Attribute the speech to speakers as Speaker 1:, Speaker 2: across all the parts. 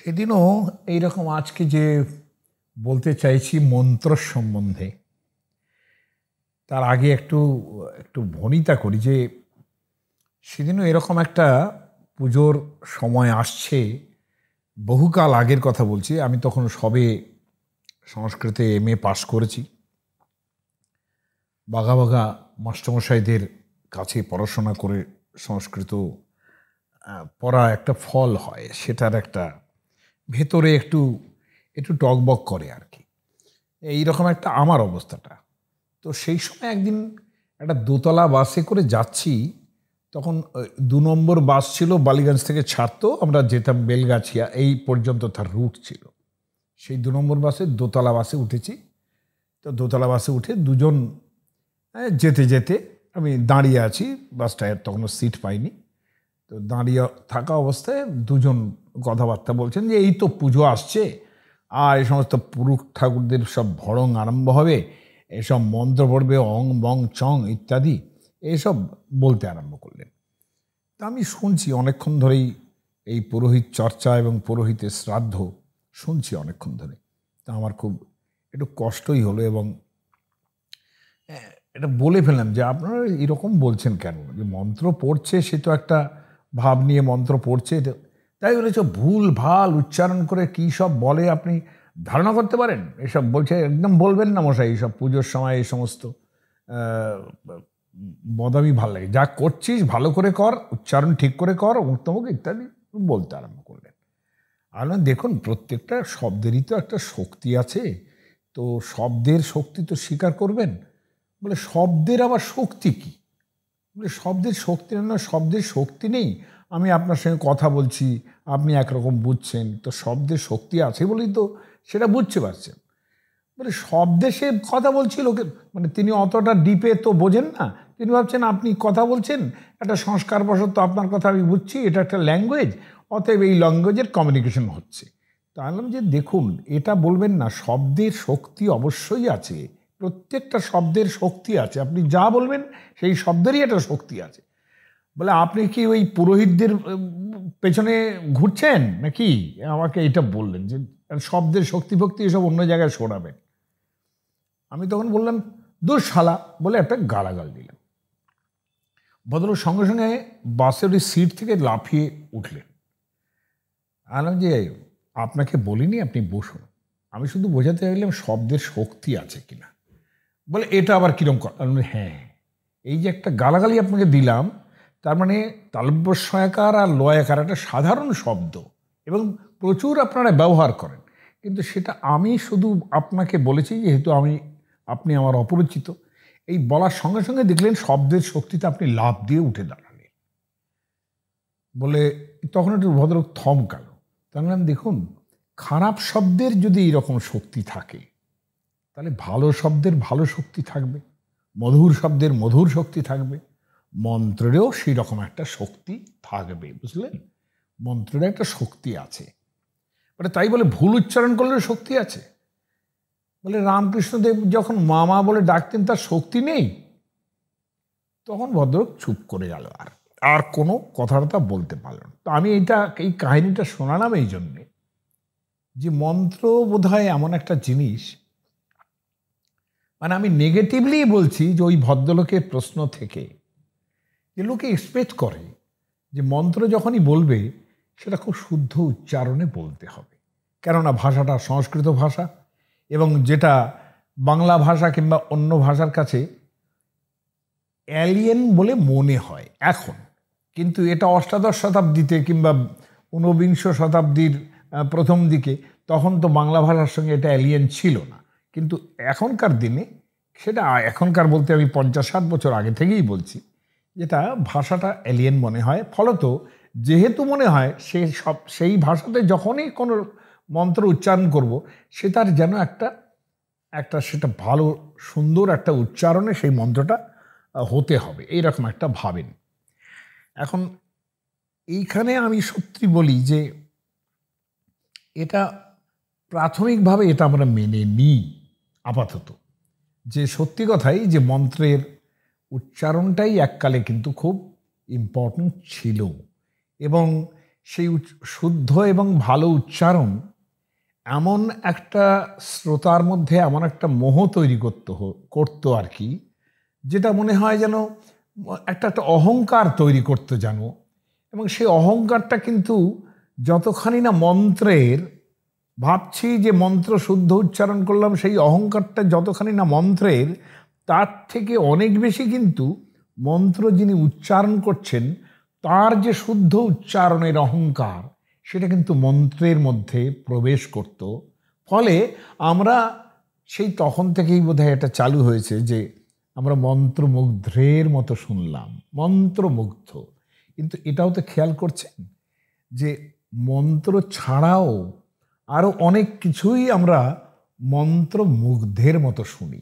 Speaker 1: সেদিনও এইরকম আজকে যে বলতে চাইছি মন্ত্র সম্বন্ধে তার আগে একটু একটু ভনিতা করি যে সেদিনও এরকম একটা পুজোর সময় আসছে বহুকাল আগের কথা বলছি আমি তখন সবে সংস্কৃতে এম এ পাশ করেছি বাঘা বাঘা মাস্টারমশাইদের কাছে পড়াশোনা করে সংস্কৃত পড়া একটা ফল হয় সেটার একটা ভেতরে একটু একটু টকবক করে আর কি এইরকম একটা আমার অবস্থাটা তো সেই সময় একদিন একটা দোতলা বাসে করে যাচ্ছি তখন দু নম্বর বাস ছিল বালিগঞ্জ থেকে ছাড়তো আমরা যেতাম বেলগাছিয়া এই পর্যন্ত তার রুট ছিল সেই দু নম্বর বাসে দোতলা বাসে উঠেছি তো দোতলা বাসে উঠে দুজন যেতে যেতে আমি দাঁড়িয়ে আছি বাসটায় তখনও সিট পাইনি তো দাঁড়িয়ে থাকা অবস্থায় দুজন কথাবার্তা বলছেন যে এই তো পুজো আসছে আর এই সমস্ত পুরুষ ঠাকুরদের সব ভরং আরম্ভ হবে এসব মন্ত্র পড়বে অং বং চং ইত্যাদি এসব বলতে আরম্ভ করলেন তা আমি শুনছি অনেকক্ষণ ধরেই এই পুরোহিত চর্চা এবং পুরোহিতের শ্রাদ্ধ শুনছি অনেকক্ষণ ধরে তা আমার খুব একটু কষ্টই হলো এবং এটা বলে ফেললাম যে আপনারা এরকম বলছেন কেন যে মন্ত্র পড়ছে সে তো একটা ভাব নিয়ে মন্ত্র পড়ছে তাই বলেছে ভুল ভাল উচ্চারণ করে কী সব বলে আপনি ধারণা করতে পারেন এসব বলছে একদম বলবেন না মশাই এইসব পুজোর সময় এই সমস্ত বদামি ভাল লাগে যা করছিস ভালো করে কর উচ্চারণ ঠিক করে কর অমুক তমুক ইত্যাদি বলতে আরম্ভ করলেন আর দেখুন প্রত্যেকটা শব্দেরই তো একটা শক্তি আছে তো শব্দের শক্তি তো স্বীকার করবেন বলে শব্দের আবার শক্তি কী বলে শব্দের শক্তি না শব্দের শক্তি নেই আমি আপনার সঙ্গে কথা বলছি আপনি একরকম বুঝছেন তো শব্দের শক্তি আছে বলেই তো সেটা বুঝতে পারছেন মানে শব্দে সে কথা বলছি লোকের মানে তিনি অতটা ডিপে তো বোঝেন না তিনি ভাবছেন আপনি কথা বলছেন একটা সংস্কারবশত আপনার কথা আমি বুঝছি এটা একটা ল্যাঙ্গুয়েজ অতএব এই ল্যাঙ্গুয়েজের কমিউনিকেশন হচ্ছে তা আমি যে দেখুন এটা বলবেন না শব্দের শক্তি অবশ্যই আছে প্রত্যেকটা শব্দের শক্তি আছে আপনি যা বলবেন সেই শব্দেরই একটা শক্তি আছে বলে আপনি কি ওই পুরোহিতদের পেছনে ঘুরছেন নাকি আমাকে এটা বললেন যে শব্দের শক্তি ভক্তি এসব অন্য জায়গায় সরাবেন আমি তখন বললাম দুঃশালা বলে একটা গালাগাল দিলাম ভদ্রলোক সঙ্গে সঙ্গে বাসের ওই সিট থেকে লাফিয়ে উঠলেন আলাম যে আপনাকে বলিনি আপনি বসুন আমি শুধু বোঝাতে চাইলাম শব্দের শক্তি আছে কিনা বলে এটা আবার কীরকম হ্যাঁ এই যে একটা গালাগালি আপনাকে দিলাম তার মানে তালব্যস্বয়াকার আর লয়কার একটা সাধারণ শব্দ এবং প্রচুর আপনারা ব্যবহার করেন কিন্তু সেটা আমি শুধু আপনাকে বলেছি যেহেতু আমি আপনি আমার অপরিচিত এই বলার সঙ্গে সঙ্গে দেখলেন শব্দের শক্তিতে আপনি লাভ দিয়ে উঠে দাঁড়ালেন বলে তখন একটু ভদ্রলোক থমকাল তাহলে মানে দেখুন খারাপ শব্দের যদি এরকম শক্তি থাকে তাহলে ভালো শব্দের ভালো শক্তি থাকবে মধুর শব্দের মধুর শক্তি থাকবে মন্ত্রেরও সেই রকম একটা শক্তি থাকবে বুঝলেন মন্ত্রের একটা শক্তি আছে মানে তাই বলে ভুল উচ্চারণ করলে শক্তি আছে বলে রামকৃষ্ণদেব যখন মামা বলে ডাকতেন তার শক্তি নেই তখন ভদ্রক চুপ করে গেল আর আর কোনো কথাটা বলতে পারল না তো আমি এটা এই কাহিনিটা শোনালাম এই জন্যে যে মন্ত্র বোধ এমন একটা জিনিস মানে আমি নেগেটিভলি বলছি যে ওই ভদ্রলোকের প্রশ্ন থেকে যে লোকে এক্সপেক্ট করে যে মন্ত্র যখনই বলবে সেটা খুব শুদ্ধ উচ্চারণে বলতে হবে কেননা ভাষাটা সংস্কৃত ভাষা এবং যেটা বাংলা ভাষা কিংবা অন্য ভাষার কাছে অ্যালিয়েন বলে মনে হয় এখন কিন্তু এটা অষ্টাদশ শতাব্দীতে কিংবা ঊনবিংশ শতাব্দীর প্রথম দিকে তখন তো বাংলা ভাষার সঙ্গে এটা অ্যালিয়েন ছিল না কিন্তু এখনকার দিনে সেটা এখনকার বলতে আমি পঞ্চাশ ষাট বছর আগে থেকেই বলছি যেটা ভাষাটা এলিয়েন মনে হয় ফলত যেহেতু মনে হয় সে সব সেই ভাষাতে যখনই কোনো মন্ত্র উচ্চারণ করব সে তার যেন একটা একটা সেটা ভালো সুন্দর একটা উচ্চারণে সেই মন্ত্রটা হতে হবে এইরকম একটা ভাবেন এখন এইখানে আমি সত্যি বলি যে এটা প্রাথমিকভাবে এটা আমরা মেনে নিই আপাতত যে সত্যি কথাই যে মন্ত্রের উচ্চারণটাই এককালে কিন্তু খুব ইম্পর্ট্যান্ট ছিল এবং সেই শুদ্ধ এবং ভালো উচ্চারণ এমন একটা শ্রোতার মধ্যে এমন একটা মোহ তৈরি করতো করতো আর কি যেটা মনে হয় যেন একটা একটা অহংকার তৈরি করতে জানো এবং সেই অহংকারটা কিন্তু যতখানি না মন্ত্রের ভাবছি যে মন্ত্র শুদ্ধ উচ্চারণ করলাম সেই অহংকারটা যতখানি না মন্ত্রের তার থেকে অনেক বেশি কিন্তু মন্ত্র যিনি উচ্চারণ করছেন তার যে শুদ্ধ উচ্চারণের অহংকার সেটা কিন্তু মন্ত্রের মধ্যে প্রবেশ করত ফলে আমরা সেই তখন থেকেই বোধ হয় এটা চালু হয়েছে যে আমরা মন্ত্রমুগ্ধের মতো শুনলাম মন্ত্রমুগ্ধ কিন্তু এটাও তো খেয়াল করছেন যে মন্ত্র ছাড়াও আরও অনেক কিছুই আমরা মন্ত্রমুগ্ধের মতো শুনি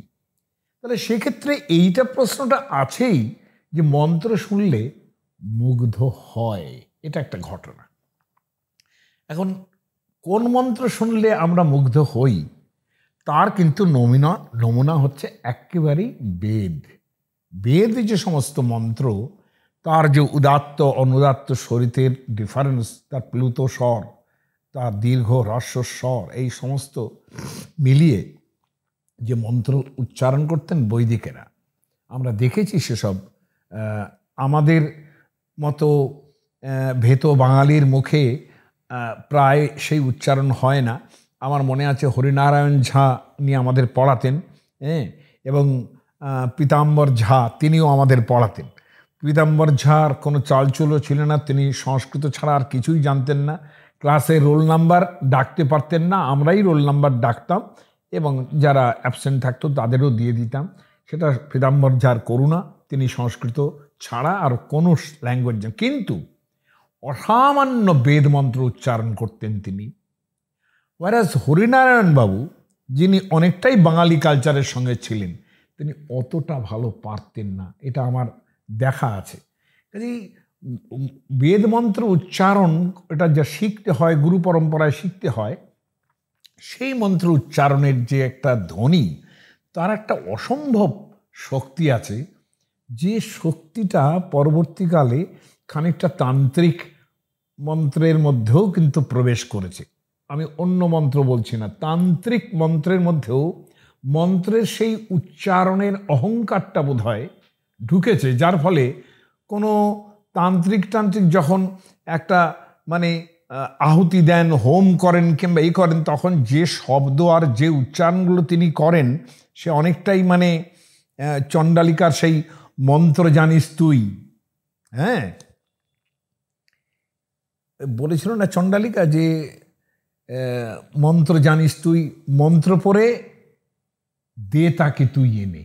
Speaker 1: তাহলে সেক্ষেত্রে এইটা প্রশ্নটা আছেই যে মন্ত্র শুনলে মুগ্ধ হয় এটা একটা ঘটনা এখন কোন মন্ত্র শুনলে আমরা মুগ্ধ হই তার কিন্তু নমিনা নমুনা হচ্ছে একেবারেই বেদ বেদ যে সমস্ত মন্ত্র তার যে উদাত্ত অনুদাত্ত শরীরের ডিফারেন্স তার প্লুত স্বর তার দীর্ঘ রস্য স্বর এই সমস্ত মিলিয়ে যে মন্ত্র উচ্চারণ করতেন বৈদিকেরা আমরা দেখেছি সেসব আমাদের মতো ভেত বাঙালির মুখে প্রায় সেই উচ্চারণ হয় না আমার মনে আছে হরিনারায়ণ ঝা নিয়ে আমাদের পড়াতেন হ্যাঁ এবং পীতাম্বর ঝা তিনিও আমাদের পড়াতেন পীতাম্বর ঝার কোনো চালচুলো ছিল না তিনি সংস্কৃত ছাড়া আর কিছুই জানতেন না ক্লাসে রোল নাম্বার ডাকতে পারতেন না আমরাই রোল নাম্বার ডাকতাম এবং যারা অ্যাবসেন্ট থাকতো তাদেরও দিয়ে দিতাম সেটা পিতাম্বর যার করুণা তিনি সংস্কৃত ছাড়া আর কোনো ল্যাঙ্গুয়েজ কিন্তু অসামান্য বেদমন্ত্র উচ্চারণ করতেন তিনি ওয়ারাজ হরিনারায়ণ বাবু যিনি অনেকটাই বাঙালি কালচারের সঙ্গে ছিলেন তিনি অতটা ভালো পারতেন না এটা আমার দেখা আছে কাজেই বেদমন্ত্র উচ্চারণ এটা যা শিখতে হয় গুরু পরম্পরায় শিখতে হয় সেই মন্ত্র উচ্চারণের যে একটা ধ্বনি তার একটা অসম্ভব শক্তি আছে যে শক্তিটা পরবর্তীকালে খানিকটা তান্ত্রিক মন্ত্রের মধ্যেও কিন্তু প্রবেশ করেছে আমি অন্য মন্ত্র বলছি না তান্ত্রিক মন্ত্রের মধ্যেও মন্ত্রের সেই উচ্চারণের অহংকারটা বোধ হয় ঢুকেছে যার ফলে কোনো তান্ত্রিক টান্ত্রিক যখন একটা মানে আহুতি দেন হোম করেন কিংবা এই করেন তখন যে শব্দ আর যে উচ্চারণগুলো তিনি করেন সে অনেকটাই মানে চণ্ডালিকার সেই মন্ত্র জানিস তুই হ্যাঁ বলেছিল না চণ্ডালিকা যে মন্ত্র জানিস তুই মন্ত্র পরে দে তাকে তুই এনে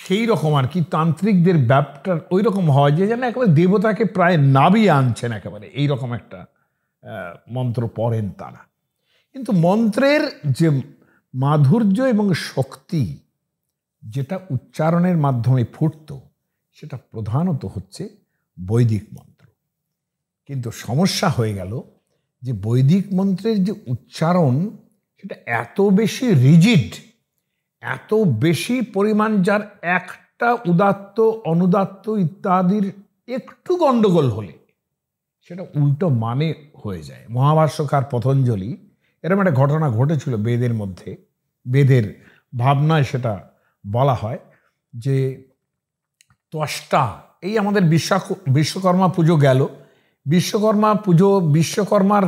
Speaker 1: সেই রকম আর কি তান্ত্রিকদের ব্যাপটার ওই রকম হয় যে যেন একেবারে দেবতাকে প্রায় নাবিয়ে আনছেন একেবারে এই রকম একটা মন্ত্র পড়েন তারা কিন্তু মন্ত্রের যে মাধুর্য এবং শক্তি যেটা উচ্চারণের মাধ্যমে ফুটত সেটা প্রধানত হচ্ছে বৈদিক মন্ত্র কিন্তু সমস্যা হয়ে গেল যে বৈদিক মন্ত্রের যে উচ্চারণ সেটা এত বেশি রিজিড এত বেশি পরিমাণ যার একটা উদাত্ত অনুদাত্ত ইত্যাদির একটু গণ্ডগোল হলে সেটা উল্টো মানে হয়ে যায় মহাভাষ্যকার পতঞ্জলি এরকম একটা ঘটনা ঘটেছিল বেদের মধ্যে বেদের ভাবনায় সেটা বলা হয় যে ত্বষ্টা এই আমাদের বিশ্বা বিশ্বকর্মা পুজো গেল বিশ্বকর্মা পুজো বিশ্বকর্মার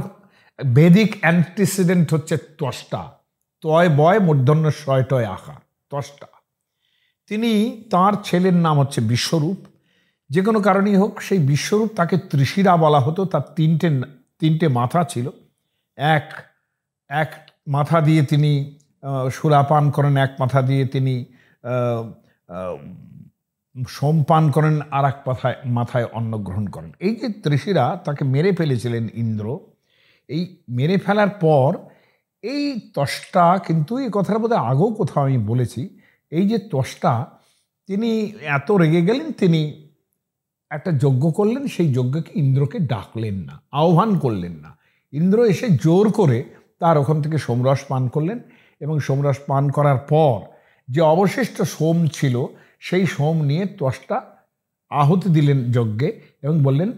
Speaker 1: বেদিক অ্যান্টিসিডেন্ট হচ্ছে ত্বষ্টা তয় বয় মূর্ধন্য শয় টয় আকার তষ্টা তিনি তার ছেলের নাম হচ্ছে বিশ্বরূপ যে কোনো কারণেই হোক সেই বিশ্বরূপ তাকে ত্রিশিরা বলা হতো তার তিনটে তিনটে মাথা ছিল এক এক মাথা দিয়ে তিনি সুরাপান করেন এক মাথা দিয়ে তিনি সোমপান করেন আর এক মাথায় মাথায় অন্ন গ্রহণ করেন এই যে ত্রিশিরা তাকে মেরে ফেলেছিলেন ইন্দ্র এই মেরে ফেলার পর এই তষ্টা কিন্তু এই কথাটা মধ্যে আগেও কোথাও আমি বলেছি এই যে তষ্টা তিনি এত রেগে গেলেন তিনি একটা যজ্ঞ করলেন সেই যজ্ঞকে ইন্দ্রকে ডাকলেন না আহ্বান করলেন না ইন্দ্র এসে জোর করে তার ওখান থেকে সোমরস পান করলেন এবং সোমরস পান করার পর যে অবশিষ্ট সোম ছিল সেই সোম নিয়ে তষ্টা আহুতি দিলেন যজ্ঞে এবং বললেন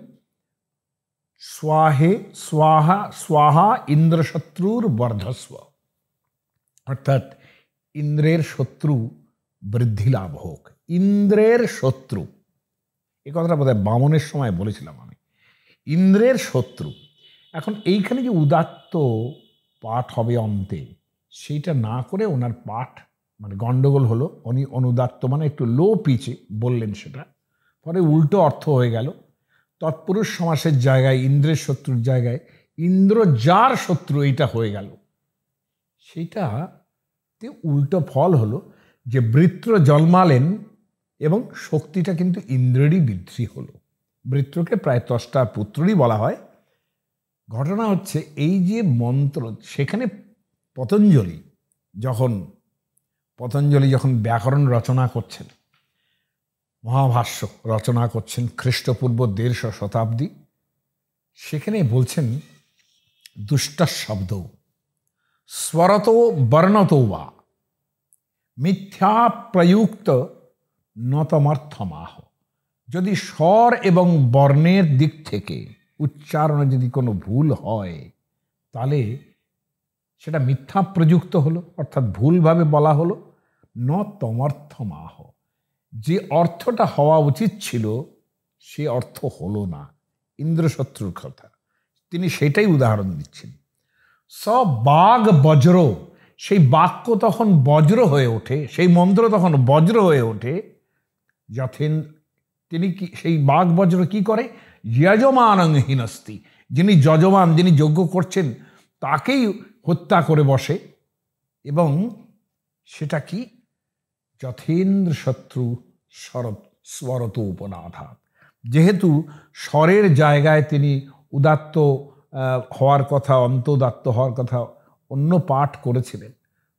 Speaker 1: স্বাহে স্বাহা স্বাহা ইন্দ্রশত্রুর বর্ধস্ব অর্থাৎ ইন্দ্রের শত্রু বৃদ্ধি লাভ হোক ইন্দ্রের শত্রু এ কথাটা বোধহয় বামনের সময় বলেছিলাম আমি ইন্দ্রের শত্রু এখন এইখানে যে উদাত্ত পাঠ হবে অন্তে সেইটা না করে ওনার পাঠ মানে গণ্ডগোল হলো উনি অনুদাত্ত মানে একটু লো পিচে বললেন সেটা পরে উল্টো অর্থ হয়ে গেল তৎপুরুষ সমাসের জায়গায় ইন্দ্রের শত্রুর জায়গায় ইন্দ্র যার শত্রু এইটা হয়ে গেল সেটা তে উল্টো ফল হলো যে বৃত্র জন্মালেন এবং শক্তিটা কিন্তু ইন্দ্রেরই বৃদ্ধি হলো বৃত্রকে প্রায় তষ্টার পুত্রই বলা হয় ঘটনা হচ্ছে এই যে মন্ত্র সেখানে পতঞ্জলি যখন পতঞ্জলি যখন ব্যাকরণ রচনা করছেন মহাভাষ্য রচনা করছেন খ্রিস্টপূর্ব দেড়শো শতাব্দী সেখানে বলছেন দুষ্ট শব্দ স্বরত বর্ণত বা মিথ্যা প্রযুক্ত নতমর্থমাহ যদি স্বর এবং বর্ণের দিক থেকে উচ্চারণে যদি কোনো ভুল হয় তাহলে সেটা মিথ্যা প্রযুক্ত হলো অর্থাৎ ভুলভাবে বলা হলো ন তমর্থমাহ যে অর্থটা হওয়া উচিত ছিল সে অর্থ হলো না ইন্দ্রশত্রুর কথা তিনি সেটাই উদাহরণ দিচ্ছেন স বাঘ বজ্র সেই বাক্য তখন বজ্র হয়ে ওঠে সেই মন্ত্র তখন বজ্র হয়ে ওঠে যথেন তিনি কি সেই বাঘ বজ্র কি করে যজমানহীনস্তি যিনি যজমান যিনি যজ্ঞ করছেন তাকেই হত্যা করে বসে এবং সেটা কি যথেন্দ্র শত্রু শরৎ স্বরত উপনাধা যেহেতু স্বরের জায়গায় তিনি উদাত্ত হওয়ার কথা অন্তদাত্ত হওয়ার কথা অন্য পাঠ করেছিলেন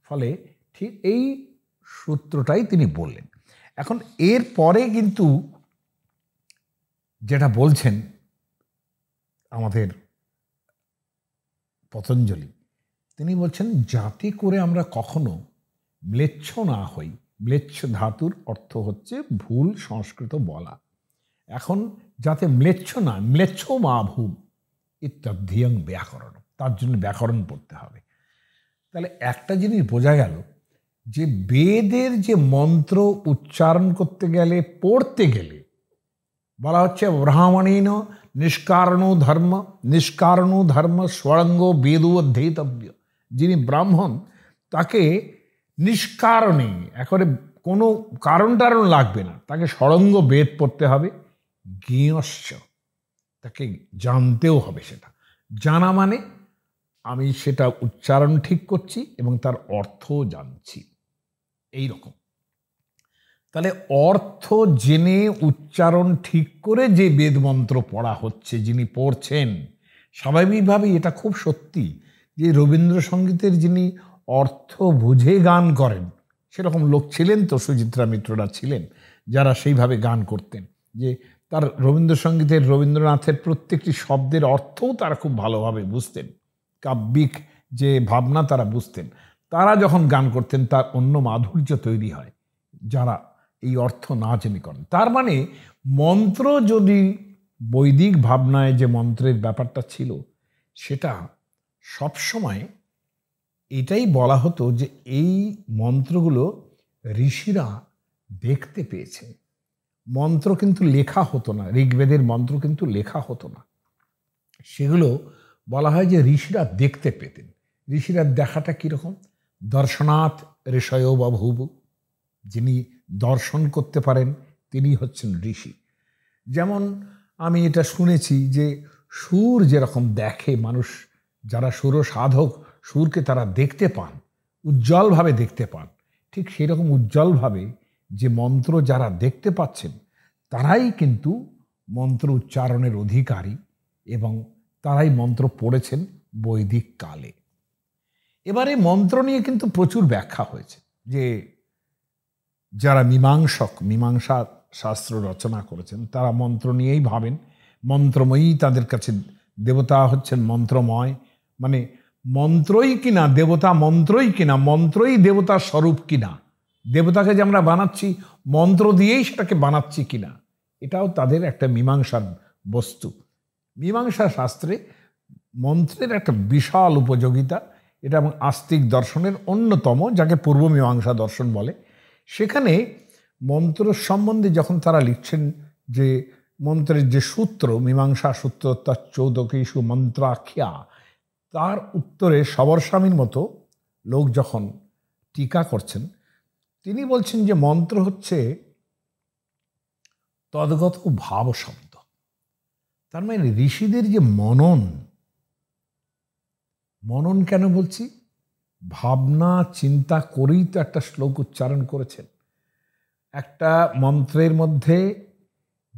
Speaker 1: ফলে ঠিক এই সূত্রটাই তিনি বললেন এখন এর পরে কিন্তু যেটা বলছেন আমাদের পতঞ্জলি তিনি বলছেন যাতে করে আমরা কখনো ম্লেচ্ছ না হই ম্লেচ্ছ ধাতুর অর্থ হচ্ছে ভুল সংস্কৃত বলা এখন যাতে ম্লেচ্ছ না ম্লেচ্ছ মা ভুল ইত্যাধিয়ং ব্যাকরণ তার জন্য ব্যাকরণ পড়তে হবে তাহলে একটা জিনিস বোঝা গেল যে বেদের যে মন্ত্র উচ্চারণ করতে গেলে পড়তে গেলে বলা হচ্ছে ব্রাহ্মণীন নিষ্কারণ ধর্ম নিষ্কারণ ধর্ম স্বরঙ্গ বেদ অধ্যেতব্য যিনি ব্রাহ্মণ তাকে নিষ্কারণে একেবারে কোনো কারণ টারণ লাগবে না তাকে সরঙ্গ বেদ পড়তে হবে গৃহস্য তাকে জানতেও হবে সেটা জানা মানে আমি সেটা উচ্চারণ ঠিক করছি এবং তার অর্থ জানছি এই রকম তাহলে অর্থ জেনে উচ্চারণ ঠিক করে যে বেদমন্ত্র পড়া হচ্ছে যিনি পড়ছেন স্বাভাবিকভাবেই এটা খুব সত্যি যে রবীন্দ্রসঙ্গীতের যিনি অর্থ বুঝে গান করেন সেরকম লোক ছিলেন তো সুচিত্রা মিত্ররা ছিলেন যারা সেইভাবে গান করতেন যে তার রবীন্দ্রসঙ্গীতের রবীন্দ্রনাথের প্রত্যেকটি শব্দের অর্থও তারা খুব ভালোভাবে বুঝতেন কাব্যিক যে ভাবনা তারা বুঝতেন তারা যখন গান করতেন তার অন্য মাধুর্য তৈরি হয় যারা এই অর্থ না জেনে করেন তার মানে মন্ত্র যদি বৈদিক ভাবনায় যে মন্ত্রের ব্যাপারটা ছিল সেটা সবসময় এটাই বলা হতো যে এই মন্ত্রগুলো ঋষিরা দেখতে পেয়েছে মন্ত্র কিন্তু লেখা হতো না ঋগ্বেদের মন্ত্র কিন্তু লেখা হতো না সেগুলো বলা হয় যে ঋষিরা দেখতে পেতেন ঋষিরা দেখাটা কীরকম দর্শনাথ ঋষয় বা ভুবু যিনি দর্শন করতে পারেন তিনি হচ্ছেন ঋষি যেমন আমি এটা শুনেছি যে সুর যেরকম দেখে মানুষ যারা সুর সাধক সুরকে তারা দেখতে পান উজ্জ্বলভাবে দেখতে পান ঠিক সেই রকম উজ্জ্বলভাবে যে মন্ত্র যারা দেখতে পাচ্ছেন তারাই কিন্তু মন্ত্র উচ্চারণের অধিকারী এবং তারাই মন্ত্র পড়েছেন বৈদিক কালে এবারে মন্ত্র নিয়ে কিন্তু প্রচুর ব্যাখ্যা হয়েছে যে যারা মীমাংসক মীমাংসা শাস্ত্র রচনা করেছেন তারা মন্ত্র নিয়েই ভাবেন মন্ত্রময়ী তাদের কাছে দেবতা হচ্ছেন মন্ত্রময় মানে মন্ত্রই কিনা দেবতা মন্ত্রই কিনা মন্ত্রই দেবতার স্বরূপ কিনা দেবতাকে যে আমরা বানাচ্ছি মন্ত্র দিয়েই সেটাকে বানাচ্ছি কিনা এটাও তাদের একটা মীমাংসার বস্তু মীমাংসা শাস্ত্রে মন্ত্রের একটা বিশাল উপযোগিতা এটা এবং আস্তিক দর্শনের অন্যতম যাকে পূর্ব মীমাংসা দর্শন বলে সেখানে মন্ত্র সম্বন্ধে যখন তারা লিখছেন যে মন্ত্রের যে সূত্র মীমাংসা সূত্র তার চৌদকী সুমন্ত্রাখ্যা তার উত্তরে সবর স্বামীর মতো লোক যখন টিকা করছেন তিনি বলছেন যে মন্ত্র হচ্ছে তদগত ভাব শব্দ তার মানে ঋষিদের যে মনন মনন কেন বলছি ভাবনা চিন্তা করেই তো একটা শ্লোক উচ্চারণ করেছেন একটা মন্ত্রের মধ্যে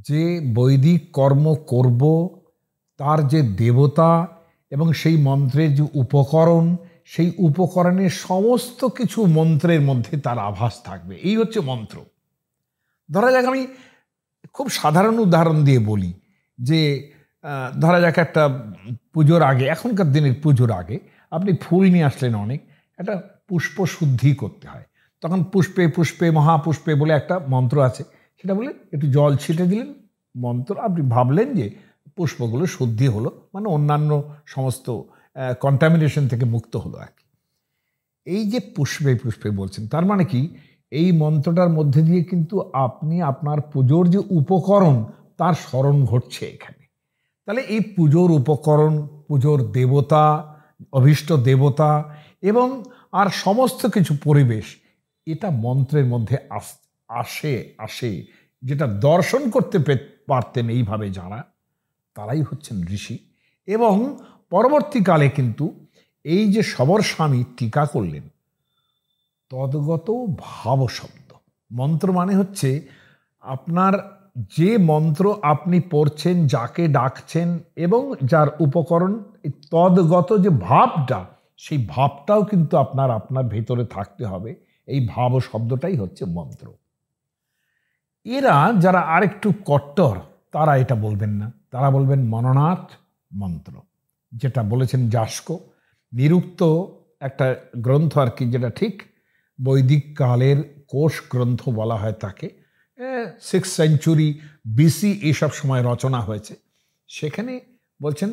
Speaker 1: যে বৈদিক কর্ম করব তার যে দেবতা এবং সেই মন্ত্রের যে উপকরণ সেই উপকরণের সমস্ত কিছু মন্ত্রের মধ্যে তার আভাস থাকবে এই হচ্ছে মন্ত্র ধরা যাক আমি খুব সাধারণ উদাহরণ দিয়ে বলি যে ধরা যাক একটা পুজোর আগে এখনকার দিনের পুজোর আগে আপনি ফুল নিয়ে আসলেন অনেক একটা পুষ্প শুদ্ধি করতে হয় তখন পুষ্পে পুষ্পে মহাপুষ্পে বলে একটা মন্ত্র আছে সেটা বলে একটু জল ছিটে দিলেন মন্ত্র আপনি ভাবলেন যে পুষ্পগুলো শুদ্ধি হলো মানে অন্যান্য সমস্ত কন্টামিনেশন থেকে মুক্ত হলো আর কি এই যে পুষ্পে পুষ্পে বলছেন তার মানে কি এই মন্ত্রটার মধ্যে দিয়ে কিন্তু আপনি আপনার পুজোর যে উপকরণ তার স্মরণ ঘটছে এখানে তাহলে এই পুজোর উপকরণ পুজোর দেবতা অভীষ্ট দেবতা এবং আর সমস্ত কিছু পরিবেশ এটা মন্ত্রের মধ্যে আসে আসে যেটা দর্শন করতে পারতেন এইভাবে যারা তারাই হচ্ছেন ঋষি এবং পরবর্তীকালে কিন্তু এই যে সবর স্বামী টিকা করলেন তদগত ভাব শব্দ মন্ত্র মানে হচ্ছে আপনার যে মন্ত্র আপনি পড়ছেন যাকে ডাকছেন এবং যার উপকরণ তদগত যে ভাবটা সেই ভাবটাও কিন্তু আপনার আপনার ভেতরে থাকতে হবে এই ভাব শব্দটাই হচ্ছে মন্ত্র এরা যারা আরেকটু কট্টর তারা এটা বলবেন না তারা বলবেন মননাথ মন্ত্র যেটা বলেছেন যাস্কো নিরুক্ত একটা গ্রন্থ আর কি যেটা ঠিক বৈদিক কালের কোষ গ্রন্থ বলা হয় তাকে সিক্স সেঞ্চুরি বিসি এইসব সময় রচনা হয়েছে সেখানে বলছেন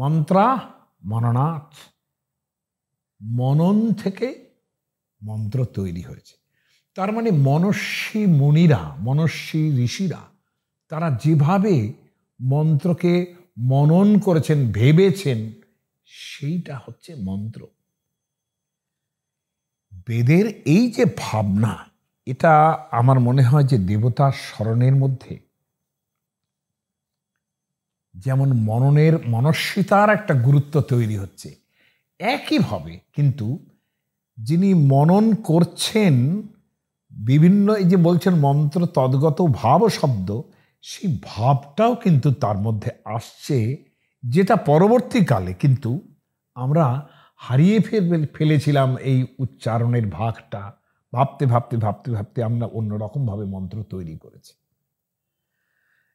Speaker 1: মন্ত্রা মননাথ মনন থেকে মন্ত্র তৈরি হয়েছে তার মানে মনস্বী মুনিরা মনস্বী ঋষিরা তারা যেভাবে মন্ত্রকে মনন করেছেন ভেবেছেন সেইটা হচ্ছে মন্ত্র বেদের এই যে ভাবনা এটা আমার মনে হয় যে দেবতা স্মরণের মধ্যে যেমন মননের মনস্বিতার একটা গুরুত্ব তৈরি হচ্ছে একইভাবে কিন্তু যিনি মনন করছেন বিভিন্ন এই যে বলছেন মন্ত্র তদ্গত ভাব শব্দ সেই ভাবটাও কিন্তু তার মধ্যে আসছে যেটা পরবর্তীকালে কিন্তু আমরা হারিয়ে ফেল ফেলেছিলাম এই উচ্চারণের ভাগটা ভাবতে ভাবতে ভাবতে ভাবতে আমরা অন্যরকমভাবে মন্ত্র তৈরি করেছি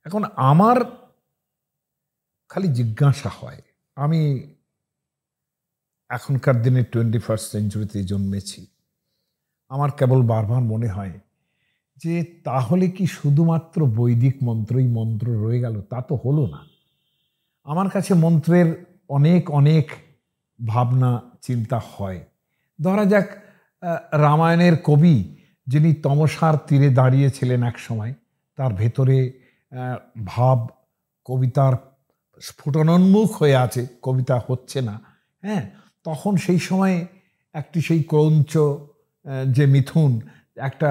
Speaker 1: এখন আমার খালি জিজ্ঞাসা হয় আমি এখনকার দিনে টোয়েন্টি ফার্স্ট সেঞ্চুরিতে জন্মেছি আমার কেবল বারবার মনে হয় যে তাহলে কি শুধুমাত্র বৈদিক মন্ত্রই মন্ত্র রয়ে গেল তা তো হলো না আমার কাছে মন্ত্রের অনেক অনেক ভাবনা চিন্তা হয় ধরা যাক রামায়ণের কবি যিনি তমসার তীরে দাঁড়িয়েছিলেন এক সময় তার ভেতরে ভাব কবিতার স্ফুটনোন্মুখ হয়ে আছে কবিতা হচ্ছে না হ্যাঁ তখন সেই সময়ে একটি সেই ক্রঞ্চ যে মিথুন একটা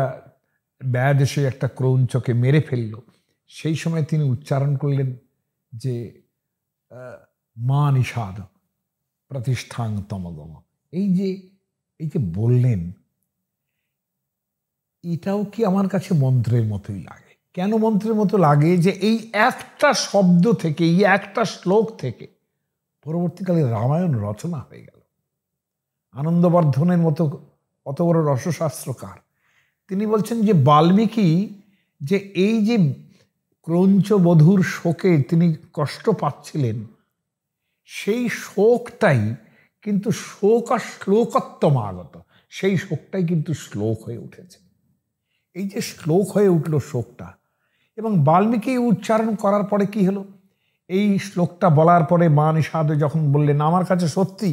Speaker 1: ব্যাড এসে একটা ক্রৌঞ্চকে মেরে ফেলল সেই সময় তিনি উচ্চারণ করলেন যে মা নিষাদ প্রতিষ্ঠাং তমগম এই যে এই যে বললেন এটাও কি আমার কাছে মন্ত্রের মতোই লাগে কেন মন্ত্রের মতো লাগে যে এই একটা শব্দ থেকে এই একটা শ্লোক থেকে পরবর্তীকালে রামায়ণ রচনা হয়ে গেল আনন্দবর্ধনের মতো অত বড় রসশাস্ত্রকার তিনি বলছেন যে বাল্মীকি যে এই যে ক্রঞ্চবধূর শোকে তিনি কষ্ট পাচ্ছিলেন সেই শোকটাই কিন্তু শোক আর শ্লোকত্বম আগত সেই শোকটাই কিন্তু শ্লোক হয়ে উঠেছে এই যে শ্লোক হয়ে উঠল শোকটা এবং বাল্মীকি উচ্চারণ করার পরে কি হলো এই শ্লোকটা বলার পরে মা নিষাদে যখন বললেন আমার কাছে সত্যি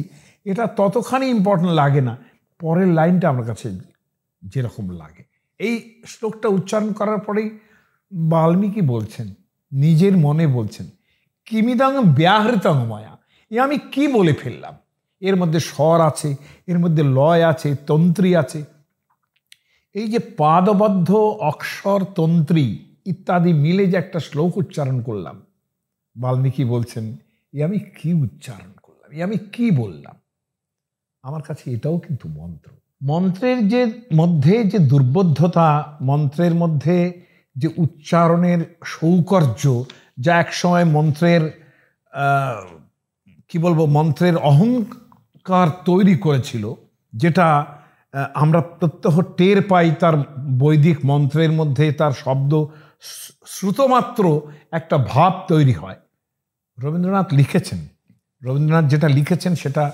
Speaker 1: এটা ততখানি ইম্পর্টেন্ট লাগে না পরের লাইনটা আমার কাছে যেরকম লাগে এই শ্লোকটা উচ্চারণ করার পরেই বাল্মীকি বলছেন নিজের মনে বলছেন কিমিদাং ব্যাহৃতাং মায়া এ আমি কি বলে ফেললাম এর মধ্যে স্বর আছে এর মধ্যে লয় আছে তন্ত্রী আছে এই যে পাদবদ্ধ অক্ষর তন্ত্রী ইত্যাদি মিলে যে একটা শ্লোক উচ্চারণ করলাম বাল্মীকি বলছেন এ আমি কি উচ্চারণ করলাম এ আমি কি বললাম আমার কাছে এটাও কিন্তু মন্ত্র মন্ত্রের যে মধ্যে যে দুর্বোধ্যতা মন্ত্রের মধ্যে যে উচ্চারণের সৌকর্য যা একসময় মন্ত্রের কি বলবো মন্ত্রের অহংকার তৈরি করেছিল যেটা আমরা প্রত্যহ টের পাই তার বৈদিক মন্ত্রের মধ্যে তার শব্দ শ্রুতমাত্র একটা ভাব তৈরি হয় রবীন্দ্রনাথ লিখেছেন রবীন্দ্রনাথ যেটা লিখেছেন সেটা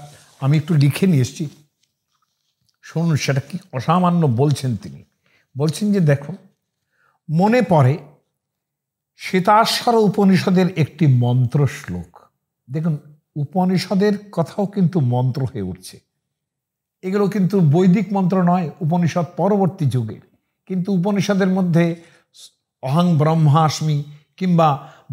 Speaker 1: আমি একটু লিখে নিয়ে এসেছি শুনুন সেটা কি অসামান্য বলছেন তিনি বলছেন যে দেখো মনে পড়ে শ্বেতাশ্বর উপনিষদের একটি মন্ত্র শ্লোক দেখুন উপনিষদের কথাও কিন্তু মন্ত্র হয়ে উঠছে এগুলো কিন্তু বৈদিক মন্ত্র নয় উপনিষদ পরবর্তী যুগের কিন্তু উপনিষদের মধ্যে অহং ব্রহ্মাস্মি কিংবা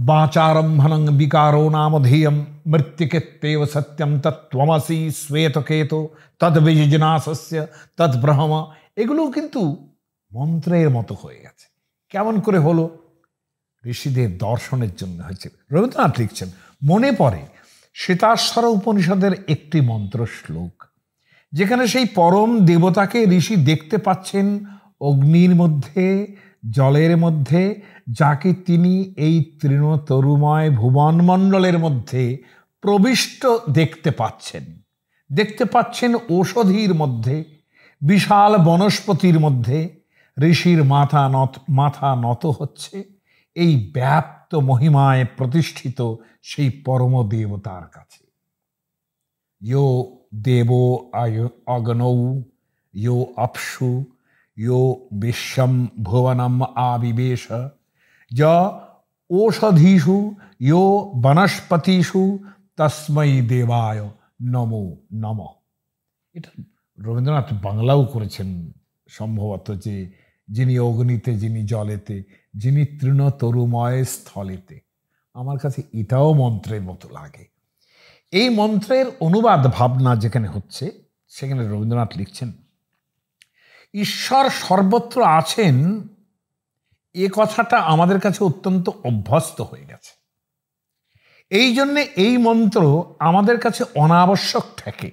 Speaker 1: বাচারম্ভনং বিকারো নামধেয়ম মৃত্তিকেত্তেব সত্যম তৎমসি শ্বেতকেতু তদ্বিজনাশস্য তৎব্রহ্ম এগুলোও কিন্তু মন্ত্রের মতো হয়ে গেছে কেমন করে হলো ঋষিদের দর্শনের জন্য হয়েছে রবীন্দ্রনাথ লিখছেন মনে পড়ে শ্বেতাশ্বর উপনিষদের একটি মন্ত্র শ্লোক যেখানে সেই পরম দেবতাকে ঋষি দেখতে পাচ্ছেন অগ্নির মধ্যে জলের মধ্যে যাকে তিনি এই তৃণতরুময় ভুবনমণ্ডলের মধ্যে প্রবিষ্ট দেখতে পাচ্ছেন দেখতে পাচ্ছেন ঔষধির মধ্যে বিশাল বনস্পতির মধ্যে ঋষির মাথা নত মাথা নত হচ্ছে এই ব্যাপ্ত মহিমায় প্রতিষ্ঠিত সেই পরম দেবতার কাছে ইয় দেব আয় অগ্নৌ ইয় অপসু यो विश्वम भुवनम आविवेश य ओषधीषु यो वनस्पतिषु তসময়ী দেবায় নমো নম এটা রবীন্দ্রনাথ বাংলাও করেছেন সম্ভবত যে যিনি অগ্নিতে যিনি জলেতে যিনি তৃণ তরুময় স্থলেতে আমার কাছে এটাও মন্ত্রের মতো লাগে এই মন্ত্রের অনুবাদ ভাবনা যেখানে হচ্ছে সেখানে রবীন্দ্রনাথ লিখছেন ঈশ্বর সর্বত্র আছেন এ কথাটা আমাদের কাছে অত্যন্ত অভ্যস্ত হয়ে গেছে এই জন্যে এই মন্ত্র আমাদের কাছে অনাবশ্যক ঠেকে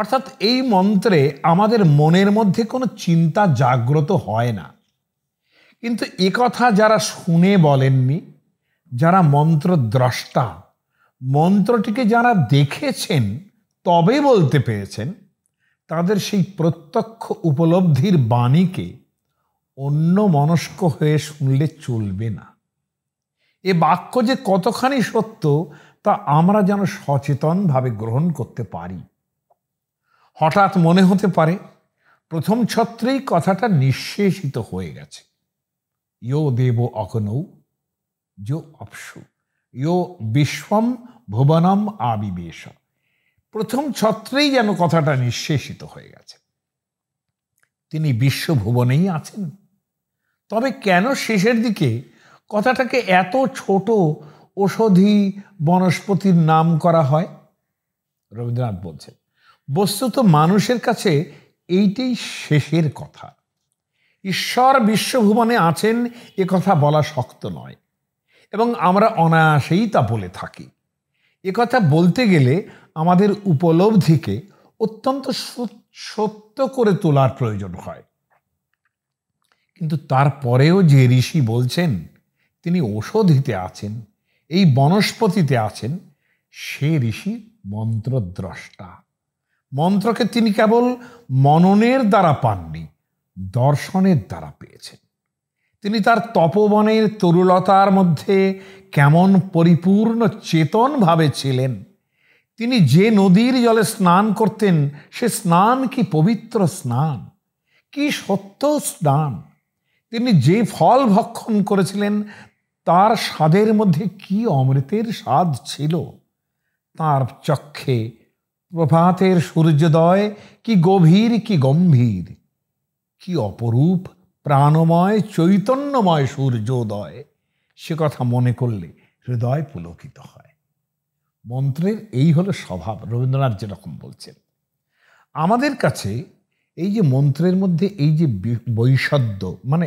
Speaker 1: অর্থাৎ এই মন্ত্রে আমাদের মনের মধ্যে কোনো চিন্তা জাগ্রত হয় না কিন্তু এ কথা যারা শুনে বলেননি যারা মন্ত্র দ্রষ্টা মন্ত্রটিকে যারা দেখেছেন তবে বলতে পেরেছেন তাদের সেই প্রত্যক্ষ উপলব্ধির বাণীকে অন্য মনস্ক হয়ে শুনলে চলবে না এ বাক্য যে কতখানি সত্য তা আমরা যেন সচেতনভাবে গ্রহণ করতে পারি হঠাৎ মনে হতে পারে প্রথম ছত্রেই কথাটা নিঃশেষিত হয়ে গেছে ইয়ো দেব অকনৌ যো অপসু ইয়ো বিশ্বম ভুবনম আবিবেশ প্রথম ছত্রেই যেন কথাটা নিঃশেষিত হয়ে গেছে তিনি বিশ্বভুবনেই আছেন তবে কেন শেষের দিকে কথাটাকে এত ছোট ওষধি বনস্পতির নাম করা হয় রবীন্দ্রনাথ বলছেন বস্তুত মানুষের কাছে এইটাই শেষের কথা ঈশ্বর বিশ্বভুবনে আছেন এ কথা বলা শক্ত নয় এবং আমরা অনায়াসেই তা বলে থাকি এ কথা বলতে গেলে আমাদের উপলব্ধিকে অত্যন্ত সত্য করে তোলার প্রয়োজন হয় কিন্তু তারপরেও যে ঋষি বলছেন তিনি ওষধিতে আছেন এই বনস্পতিতে আছেন সে ঋষি মন্ত্রদ্রষ্টা মন্ত্রকে তিনি কেবল মননের দ্বারা পাননি দর্শনের দ্বারা পেয়েছেন তিনি তার তপবনের তরুলতার মধ্যে কেমন পরিপূর্ণ চেতনভাবে ছিলেন তিনি যে নদীর জলে স্নান করতেন সে স্নান কি পবিত্র স্নান কি সত্য স্নান তিনি যে ফল ভক্ষণ করেছিলেন তার স্বাদের মধ্যে কি অমৃতের স্বাদ ছিল তার চক্ষে প্রভাতের সূর্যোদয় কি গভীর কি গম্ভীর কি অপরূপ প্রাণময় চৈতন্যময় সূর্যোদয় সে কথা মনে করলে হৃদয় পুলকিত হয় মন্ত্রের এই হলো স্বভাব রবীন্দ্রনাথ যেরকম বলছেন আমাদের কাছে এই যে মন্ত্রের মধ্যে এই যে বৈষদ্য মানে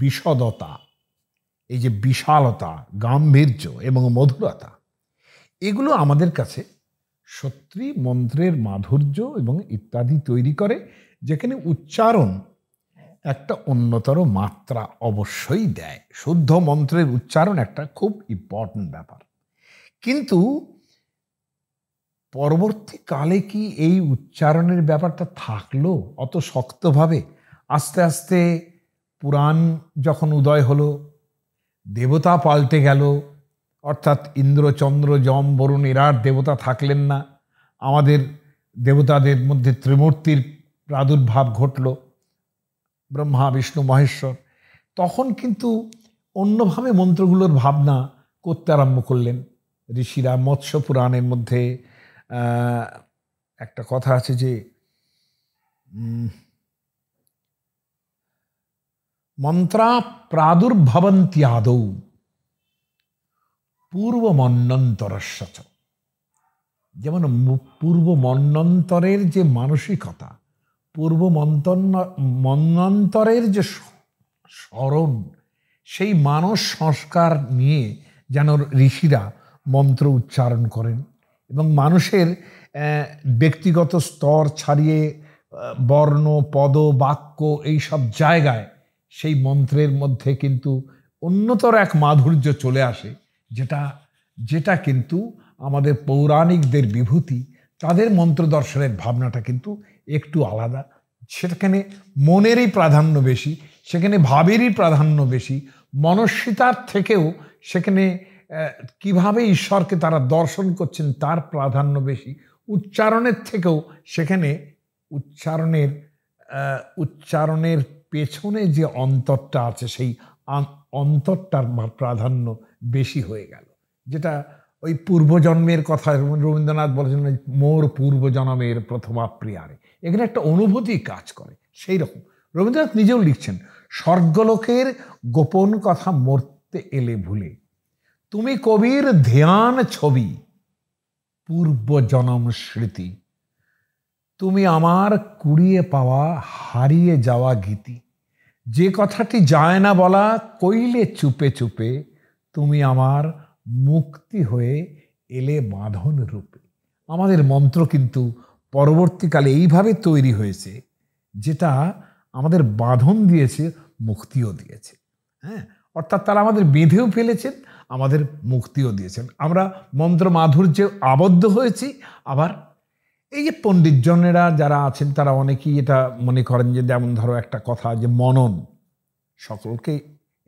Speaker 1: বিশদতা এই যে বিশালতা গাম্ভীর্য এবং মধুরতা এগুলো আমাদের কাছে সত্যি মন্ত্রের মাধুর্য এবং ইত্যাদি তৈরি করে যেখানে উচ্চারণ একটা অন্যতর মাত্রা অবশ্যই দেয় শুদ্ধ মন্ত্রের উচ্চারণ একটা খুব ইম্পর্ট্যান্ট ব্যাপার কিন্তু পরবর্তীকালে কি এই উচ্চারণের ব্যাপারটা থাকলো অত শক্তভাবে আস্তে আস্তে পুরাণ যখন উদয় হলো দেবতা পাল্টে গেল অর্থাৎ ইন্দ্র চন্দ্র যম বরুণ এরার দেবতা থাকলেন না আমাদের দেবতাদের মধ্যে ত্রিমূর্তির প্রাদুর্ভাব ঘটল ব্রহ্মা বিষ্ণু মহেশ্বর তখন কিন্তু অন্যভাবে মন্ত্রগুলোর ভাবনা করতে আরম্ভ করলেন ঋষিরা মৎস্য পুরাণের মধ্যে একটা কথা আছে যে মন্ত্রা প্রাদুর্ভবন্তি আদৌ পূর্বমন্নন্তরস্বচ যেমন পূর্ব মন্নন্তরের যে মানসিকতা পূর্ব মন্নন্তরের যে স্মরণ সেই মানস সংস্কার নিয়ে যেন ঋষিরা মন্ত্র উচ্চারণ করেন এবং মানুষের ব্যক্তিগত স্তর ছাড়িয়ে বর্ণ পদ বাক্য এই সব জায়গায় সেই মন্ত্রের মধ্যে কিন্তু অন্যতর এক মাধুর্য চলে আসে যেটা যেটা কিন্তু আমাদের পৌরাণিকদের বিভূতি তাদের মন্ত্র দর্শনের ভাবনাটা কিন্তু একটু আলাদা সেখানে মনেরই প্রাধান্য বেশি সেখানে ভাবেরই প্রাধান্য বেশি মনস্বিতার থেকেও সেখানে কিভাবে ঈশ্বরকে তারা দর্শন করছেন তার প্রাধান্য বেশি উচ্চারণের থেকেও সেখানে উচ্চারণের উচ্চারণের পেছনে যে অন্তরটা আছে সেই অন্তরটার প্রাধান্য বেশি হয়ে গেল যেটা ওই পূর্বজন্মের কথা রবীন্দ্রনাথ বলেছেন মোর পূর্বজন্মের প্রথমা প্রিয়ারে এখানে একটা অনুভূতি কাজ করে সেই রকম রবীন্দ্রনাথ নিজেও লিখছেন স্বর্গলোকের গোপন কথা মরতে এলে ভুলে তুমি কবির ধ্যান ছবি পূর্ব জনম স্মৃতি তুমি আমার কুড়িয়ে পাওয়া হারিয়ে যাওয়া গীতি যে কথাটি যায় না বলা কইলে চুপে চুপে তুমি আমার মুক্তি হয়ে এলে বাঁধন রূপে আমাদের মন্ত্র কিন্তু পরবর্তীকালে এইভাবে তৈরি হয়েছে যেটা আমাদের বাঁধন দিয়েছে মুক্তিও দিয়েছে হ্যাঁ অর্থাৎ তারা আমাদের বেঁধেও ফেলেছেন আমাদের মুক্তিও দিয়েছেন আমরা মন্ত্র মাধুর্যে আবদ্ধ হয়েছি আবার এই যে পণ্ডিতজনেরা যারা আছেন তারা অনেকেই এটা মনে করেন যে যেমন ধরো একটা কথা যে মনন সকলকে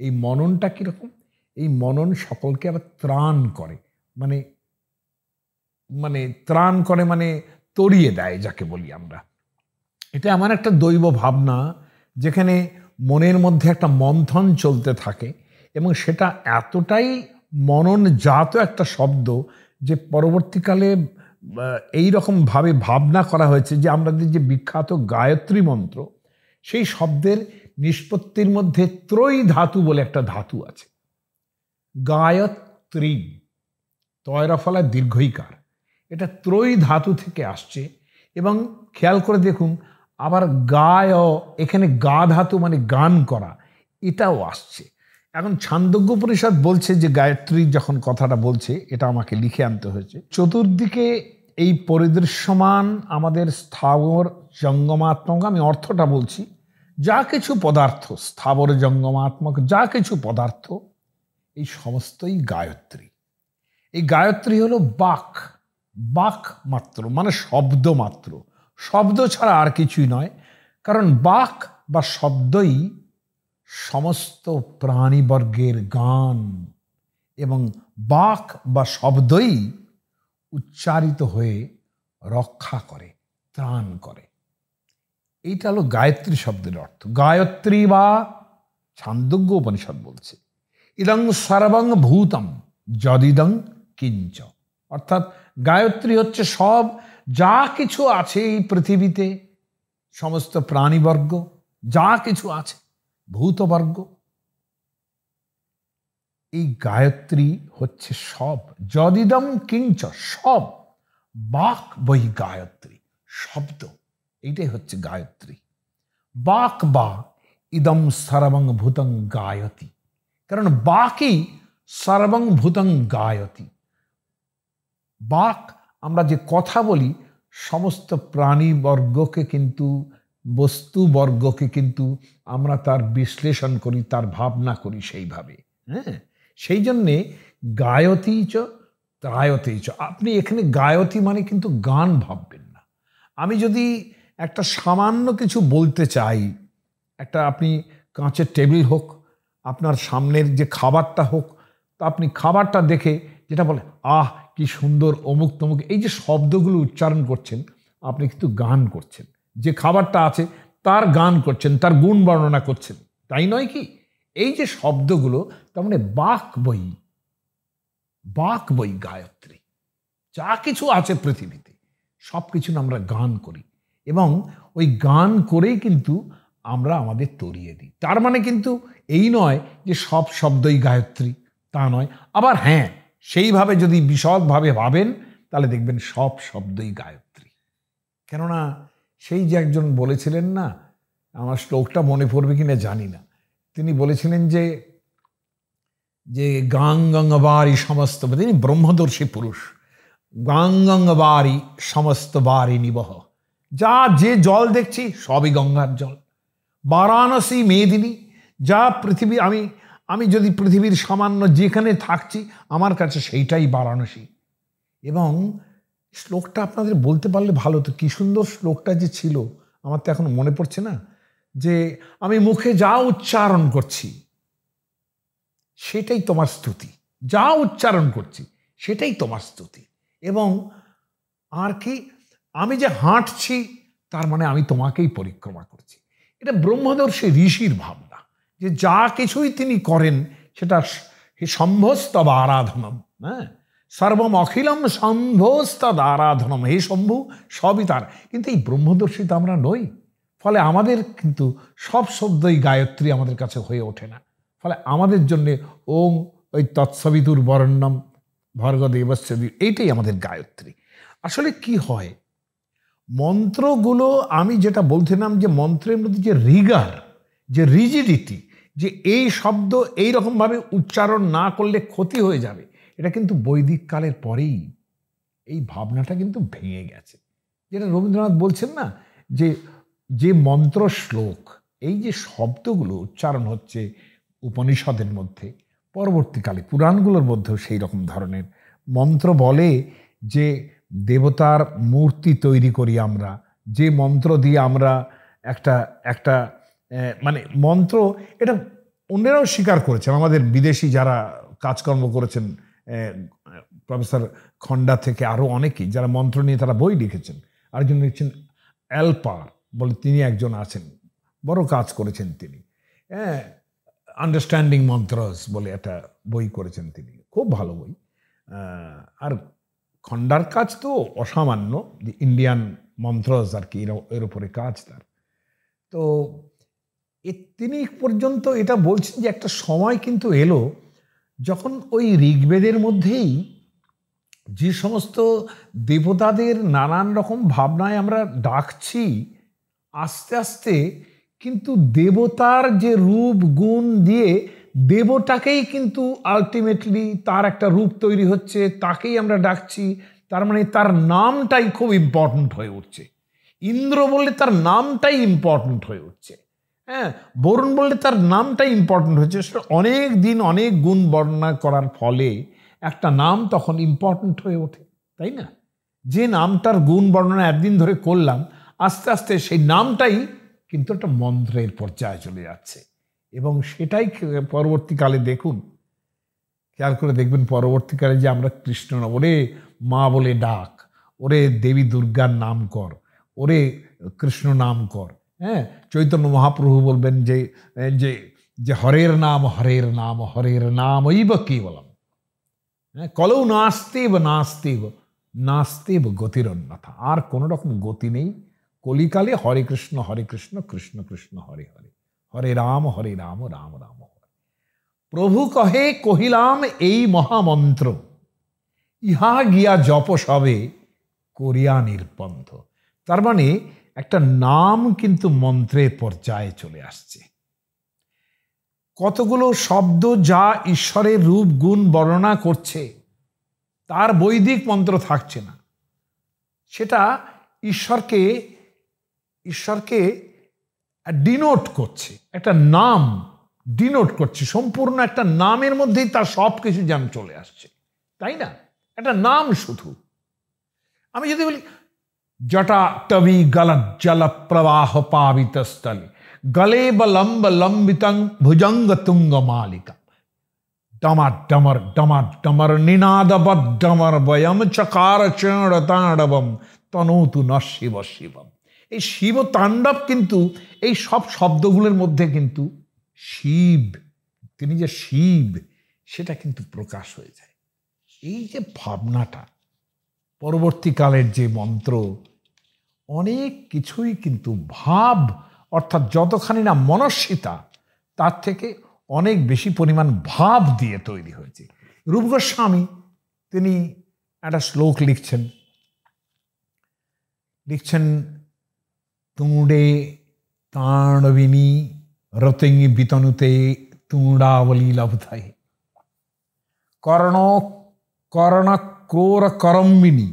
Speaker 1: এই মননটা কীরকম এই মনন সকলকে আবার ত্রাণ করে মানে মানে ত্রাণ করে মানে তরিয়ে দেয় যাকে বলি আমরা এটা আমার একটা দৈব ভাবনা যেখানে মনের মধ্যে একটা মন্থন চলতে থাকে এবং সেটা এতটাই মননজাত একটা শব্দ যে পরবর্তীকালে এই রকমভাবে ভাবনা করা হয়েছে যে আমাদের যে বিখ্যাত গায়ত্রী মন্ত্র সেই শব্দের নিষ্পত্তির মধ্যে ত্রয়ী ধাতু বলে একটা ধাতু আছে গায়ত্রী তয়রাফলা দীর্ঘইকার এটা ত্রয়ী ধাতু থেকে আসছে এবং খেয়াল করে দেখুন আবার গায় এখানে গা ধাতু মানে গান করা এটাও আসছে এখন ছান্দজ্ঞ পরিষদ বলছে যে গায়ত্রী যখন কথাটা বলছে এটা আমাকে লিখে আনতে হয়েছে চতুর্দিকে এই পরিদৃশ্যমান আমাদের স্থাবর জঙ্গমাত্মক আমি অর্থটা বলছি যা কিছু পদার্থ স্থাবর জঙ্গমাত্মক যা কিছু পদার্থ এই সমস্তই গায়ত্রী এই গায়ত্রী হলো বাক বাক মাত্র মানে শব্দ মাত্র শব্দ ছাড়া আর কিছুই নয় কারণ বাক বা শব্দই সমস্ত প্রাণীবর্গের গান এবং বাক বা শব্দই উচ্চারিত হয়ে রক্ষা করে ত্রাণ করে এইটা হলো গায়ত্রী শব্দের অর্থ গায়ত্রী বা ছান্দজ্ঞ উপনিষদ বলছে ইদং সর্বং ভূতম যদিদং কিঞ্চ অর্থাৎ গায়ত্রী হচ্ছে সব যা কিছু আছে এই পৃথিবীতে সমস্ত প্রাণীবর্গ যা কিছু আছে ভূতবর্গ এই গায়ত্রী হচ্ছে সব যদিদম কিঞ্চ সব বাক বই গায়ত্রী শব্দ এইটাই হচ্ছে গায়ত্রী বাক বা ইদম সর্বং ভূতং গায়তি কারণ বাকি সর্বং ভূতং গায়তি বাক আমরা যে কথা বলি সমস্ত প্রাণীবর্গকে কিন্তু বস্তুবর্গকে কিন্তু আমরা তার বিশ্লেষণ করি তার ভাবনা করি সেইভাবে হ্যাঁ সেই জন্যে গায়তী চ ত্রায়তেই চ আপনি এখানে গায়তি মানে কিন্তু গান ভাববেন না আমি যদি একটা সামান্য কিছু বলতে চাই একটা আপনি কাঁচের টেবিল হোক আপনার সামনের যে খাবারটা হোক তা আপনি খাবারটা দেখে যেটা বলে আহ কি সুন্দর অমুক তমুক এই যে শব্দগুলো উচ্চারণ করছেন আপনি কিন্তু গান করছেন যে খাবারটা আছে তার গান করছেন তার গুণ বর্ণনা করছেন তাই নয় কি এই যে শব্দগুলো তার মানে বাক বই বাক বই গায়ত্রী যা কিছু আছে পৃথিবীতে সব কিছু আমরা গান করি এবং ওই গান করেই কিন্তু আমরা আমাদের তরিয়ে দিই তার মানে কিন্তু এই নয় যে সব শব্দই গায়ত্রী তা নয় আবার হ্যাঁ সেইভাবে যদি বিশদভাবে ভাবেন তাহলে দেখবেন সব শব্দই গায়ত্রী কেননা সেই যে একজন বলেছিলেন না আমার শ্লোকটা মনে পড়বে কি না জানি না তিনি বলেছিলেন যে যে গাং গঙ্গবারি সমস্ত তিনি ব্রহ্মদর্শী পুরুষ গাং গঙ্গবারি সমস্ত বারি নিবহ যা যে জল দেখছি সবই গঙ্গার জল বারাণসী মেদিনী যা পৃথিবী আমি আমি যদি পৃথিবীর সামান্য যেখানে থাকছি আমার কাছে সেইটাই বারাণসী এবং শ্লোকটা আপনাদের বলতে পারলে ভালো তো কী সুন্দর শ্লোকটা যে ছিল আমার তো এখন মনে পড়ছে না যে আমি মুখে যা উচ্চারণ করছি সেটাই তোমার স্তুতি যা উচ্চারণ করছি সেটাই তোমার স্তুতি এবং আর কি আমি যে হাঁটছি তার মানে আমি তোমাকেই পরিক্রমা করছি এটা ব্রহ্মদর্শী ঋষির ভাবনা যে যা কিছুই তিনি করেন সেটা সম্ভস্তব আরাধনম হ্যাঁ অখিলম সম্ভস্তদ আরাধনম হে শম্ভু সবই তার কিন্তু এই ব্রহ্মদর্শী তো আমরা নই ফলে আমাদের কিন্তু সব শব্দই গায়ত্রী আমাদের কাছে হয়ে ওঠে না ফলে আমাদের জন্যে ওং ওই তৎসবিতুর বরণ্যম ভর্গদেবস্বী এইটাই আমাদের গায়ত্রী আসলে কি হয় মন্ত্রগুলো আমি যেটা বলছিলাম যে মন্ত্রের মধ্যে যে রিগার যে রিজিডিটি যে এই শব্দ এই রকমভাবে উচ্চারণ না করলে ক্ষতি হয়ে যাবে এটা কিন্তু বৈদিক কালের পরেই এই ভাবনাটা কিন্তু ভেঙে গেছে যেটা রবীন্দ্রনাথ বলছেন না যে যে মন্ত্র শ্লোক এই যে শব্দগুলো উচ্চারণ হচ্ছে উপনিষদের মধ্যে পরবর্তীকালে পুরাণগুলোর মধ্যেও সেই রকম ধরনের মন্ত্র বলে যে দেবতার মূর্তি তৈরি করি আমরা যে মন্ত্র দিয়ে আমরা একটা একটা মানে মন্ত্র এটা অন্যেরাও স্বীকার করেছেন আমাদের বিদেশি যারা কাজকর্ম করেছেন প্রফেসর খন্ডা থেকে আরও অনেকেই যারা মন্ত্র নিয়ে তারা বই লিখেছেন আরেকজন লিখছেন অ্যালপার বলে তিনি একজন আছেন বড় কাজ করেছেন তিনি হ্যাঁ আন্ডারস্ট্যান্ডিং মন্ত্রস বলে একটা বই করেছেন তিনি খুব ভালো বই আর খন্ডার কাজ তো অসামান্য যে ইন্ডিয়ান মন্ত্রস আর কি এর ওপরে কাজ তার তো তিনি পর্যন্ত এটা বলছেন যে একটা সময় কিন্তু এলো যখন ওই ঋগ্বেদের মধ্যেই যে সমস্ত দেবতাদের নানান রকম ভাবনায় আমরা ডাকছি আস্তে আস্তে কিন্তু দেবতার যে রূপ গুণ দিয়ে দেবতাকেই কিন্তু আলটিমেটলি তার একটা রূপ তৈরি হচ্ছে তাকেই আমরা ডাকছি তার মানে তার নামটাই খুব ইম্পর্ট্যান্ট হয়ে উঠছে ইন্দ্র বললে তার নামটাই ইম্পর্ট্যান্ট হয়ে উঠছে হ্যাঁ বরুণ বললে তার নামটা ইম্পর্টেন্ট হয়েছে সেটা অনেক দিন অনেক গুণ বর্ণনা করার ফলে একটা নাম তখন ইম্পর্টেন্ট হয়ে ওঠে তাই না যে নামটার গুণ বর্ণনা একদিন ধরে করলাম আস্তে আস্তে সেই নামটাই কিন্তু একটা মন্ত্রের পর্যায়ে চলে যাচ্ছে এবং সেটাই পরবর্তীকালে দেখুন খেয়াল করে দেখবেন পরবর্তীকালে যে আমরা কৃষ্ণ ওরে মা বলে ডাক ওরে দেবী দুর্গার নাম কর ওরে কৃষ্ণ নাম কর হ্যাঁ চৈতন্য মহাপ্রভু বলবেন যে যে যে হরের নাম হরের নাম হরের নাম ইব কেবলম হ্যাঁ কলৌ নাস্তিব নাস্তিব নাস্তিব গতিরন্যথা আর কোনো রকম গতি নেই কলিকালে হরে কৃষ্ণ হরে কৃষ্ণ কৃষ্ণ কৃষ্ণ হরে হরে হরে রাম হরে রাম রাম রাম হরে প্রভু কহে কহিলাম এই মহামন্ত্র ইহা গিয়া জপ সবে করিয়া নির্বন্ধ তার মানে একটা নাম কিন্তু মন্ত্রের পর্যায়ে চলে আসছে কতগুলো শব্দ যা ঈশ্বরের রূপ গুণ বর্ণনা করছে তার বৈদিক মন্ত্র থাকছে না সেটা ঈশ্বরকে ঈশ্বরকে ডিনোট করছে একটা নাম ডিনোট করছে সম্পূর্ণ একটা নামের মধ্যেই তার সব কিছু যেন চলে আসছে তাই না একটা নাম শুধু আমি যদি বলি जटाटवी गलत जल प्रवाह पावित स्थले गले बलंब लंबितंग भुजंग तुंग मालिका डमा डमर डमा डमर निनादबद डमर वयम चकार चण तांडवम তনৌতু ন শিব শিবম এই শিব তাণ্ডব কিন্তু এই সব শব্দগুলোর মধ্যে কিন্তু শিব তিনি যে শিব সেটা কিন্তু প্রকাশ হয়ে যায় এই যে ভাবনাটা পরবর্তীকালের যে মন্ত্র অনেক কিছুই কিন্তু ভাব অর্থাৎ যতখানি না মনস্বিতা তার থেকে অনেক বেশি পরিমাণ ভাব দিয়ে তৈরি হয়েছে রূপ গোস্বামী তিনি একটা শ্লোক লিখছেন লিখছেন তুঁড়ে তাণবিনী রতে বিতনুতে তুঁড়াবলী লভধাই কর্ণ কর্ণ কোরকরম্বিনী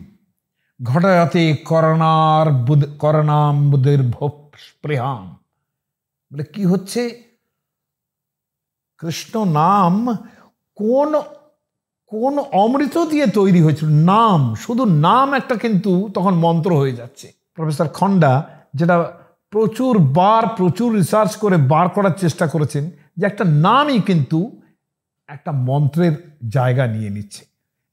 Speaker 1: ঘটাতে করণার করণাম্বুদের স্পৃহাম বলে কি হচ্ছে কৃষ্ণ নাম কোন কোন অমৃত দিয়ে তৈরি হয়েছিল নাম শুধু নাম একটা কিন্তু তখন মন্ত্র হয়ে যাচ্ছে প্রফেসর খন্ডা যেটা প্রচুর বার প্রচুর রিসার্চ করে বার করার চেষ্টা করেছেন যে একটা নামই কিন্তু একটা মন্ত্রের জায়গা নিয়ে নিচ্ছে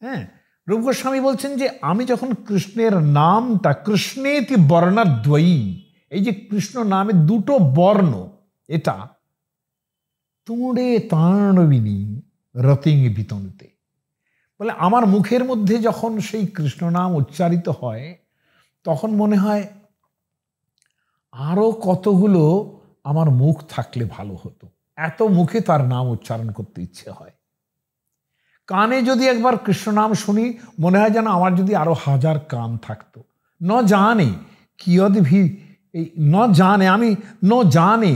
Speaker 1: হ্যাঁ রূপগোস্বামী বলছেন যে আমি যখন কৃষ্ণের নামটা কৃষ্ণেতি বর্ণার দ্বয়ী এই যে কৃষ্ণ নামে দুটো বর্ণ এটা তুড়ে তাণবিনী রতিং বিতনতে বলে আমার মুখের মধ্যে যখন সেই কৃষ্ণ নাম উচ্চারিত হয় তখন মনে হয় আরও কতগুলো আমার মুখ থাকলে ভালো হতো এত মুখে তার নাম উচ্চারণ করতে ইচ্ছে হয় কানে যদি একবার কৃষ্ণ নাম শুনি মনে হয় যেন আমার যদি আরও হাজার কান থাকতো ন জানে কিয়দিভি এই ন জানে আমি ন জানে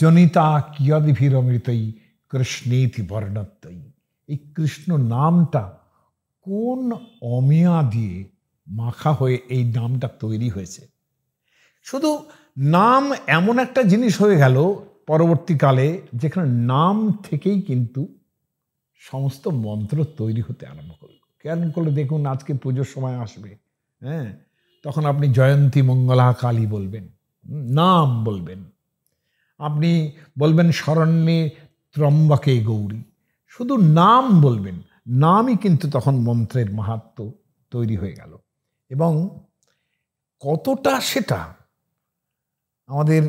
Speaker 1: জনিতা কিয়দিভির অমৃতই কৃষ্ণেতি বর্ণত্বই এই কৃষ্ণ নামটা কোন অমিয়া দিয়ে মাখা হয়ে এই নামটা তৈরি হয়েছে শুধু নাম এমন একটা জিনিস হয়ে গেল পরবর্তীকালে যেখানে নাম থেকেই কিন্তু সমস্ত মন্ত্র তৈরি হতে আরম্ভ করল কেন করলে দেখুন আজকে পুজোর সময় আসবে হ্যাঁ তখন আপনি জয়ন্তী মঙ্গলা কালী বলবেন নাম বলবেন আপনি বলবেন শরণ্যে ত্রম্বকে গৌরী শুধু নাম বলবেন নামই কিন্তু তখন মন্ত্রের মাহাত্ম তৈরি হয়ে গেল এবং কতটা সেটা আমাদের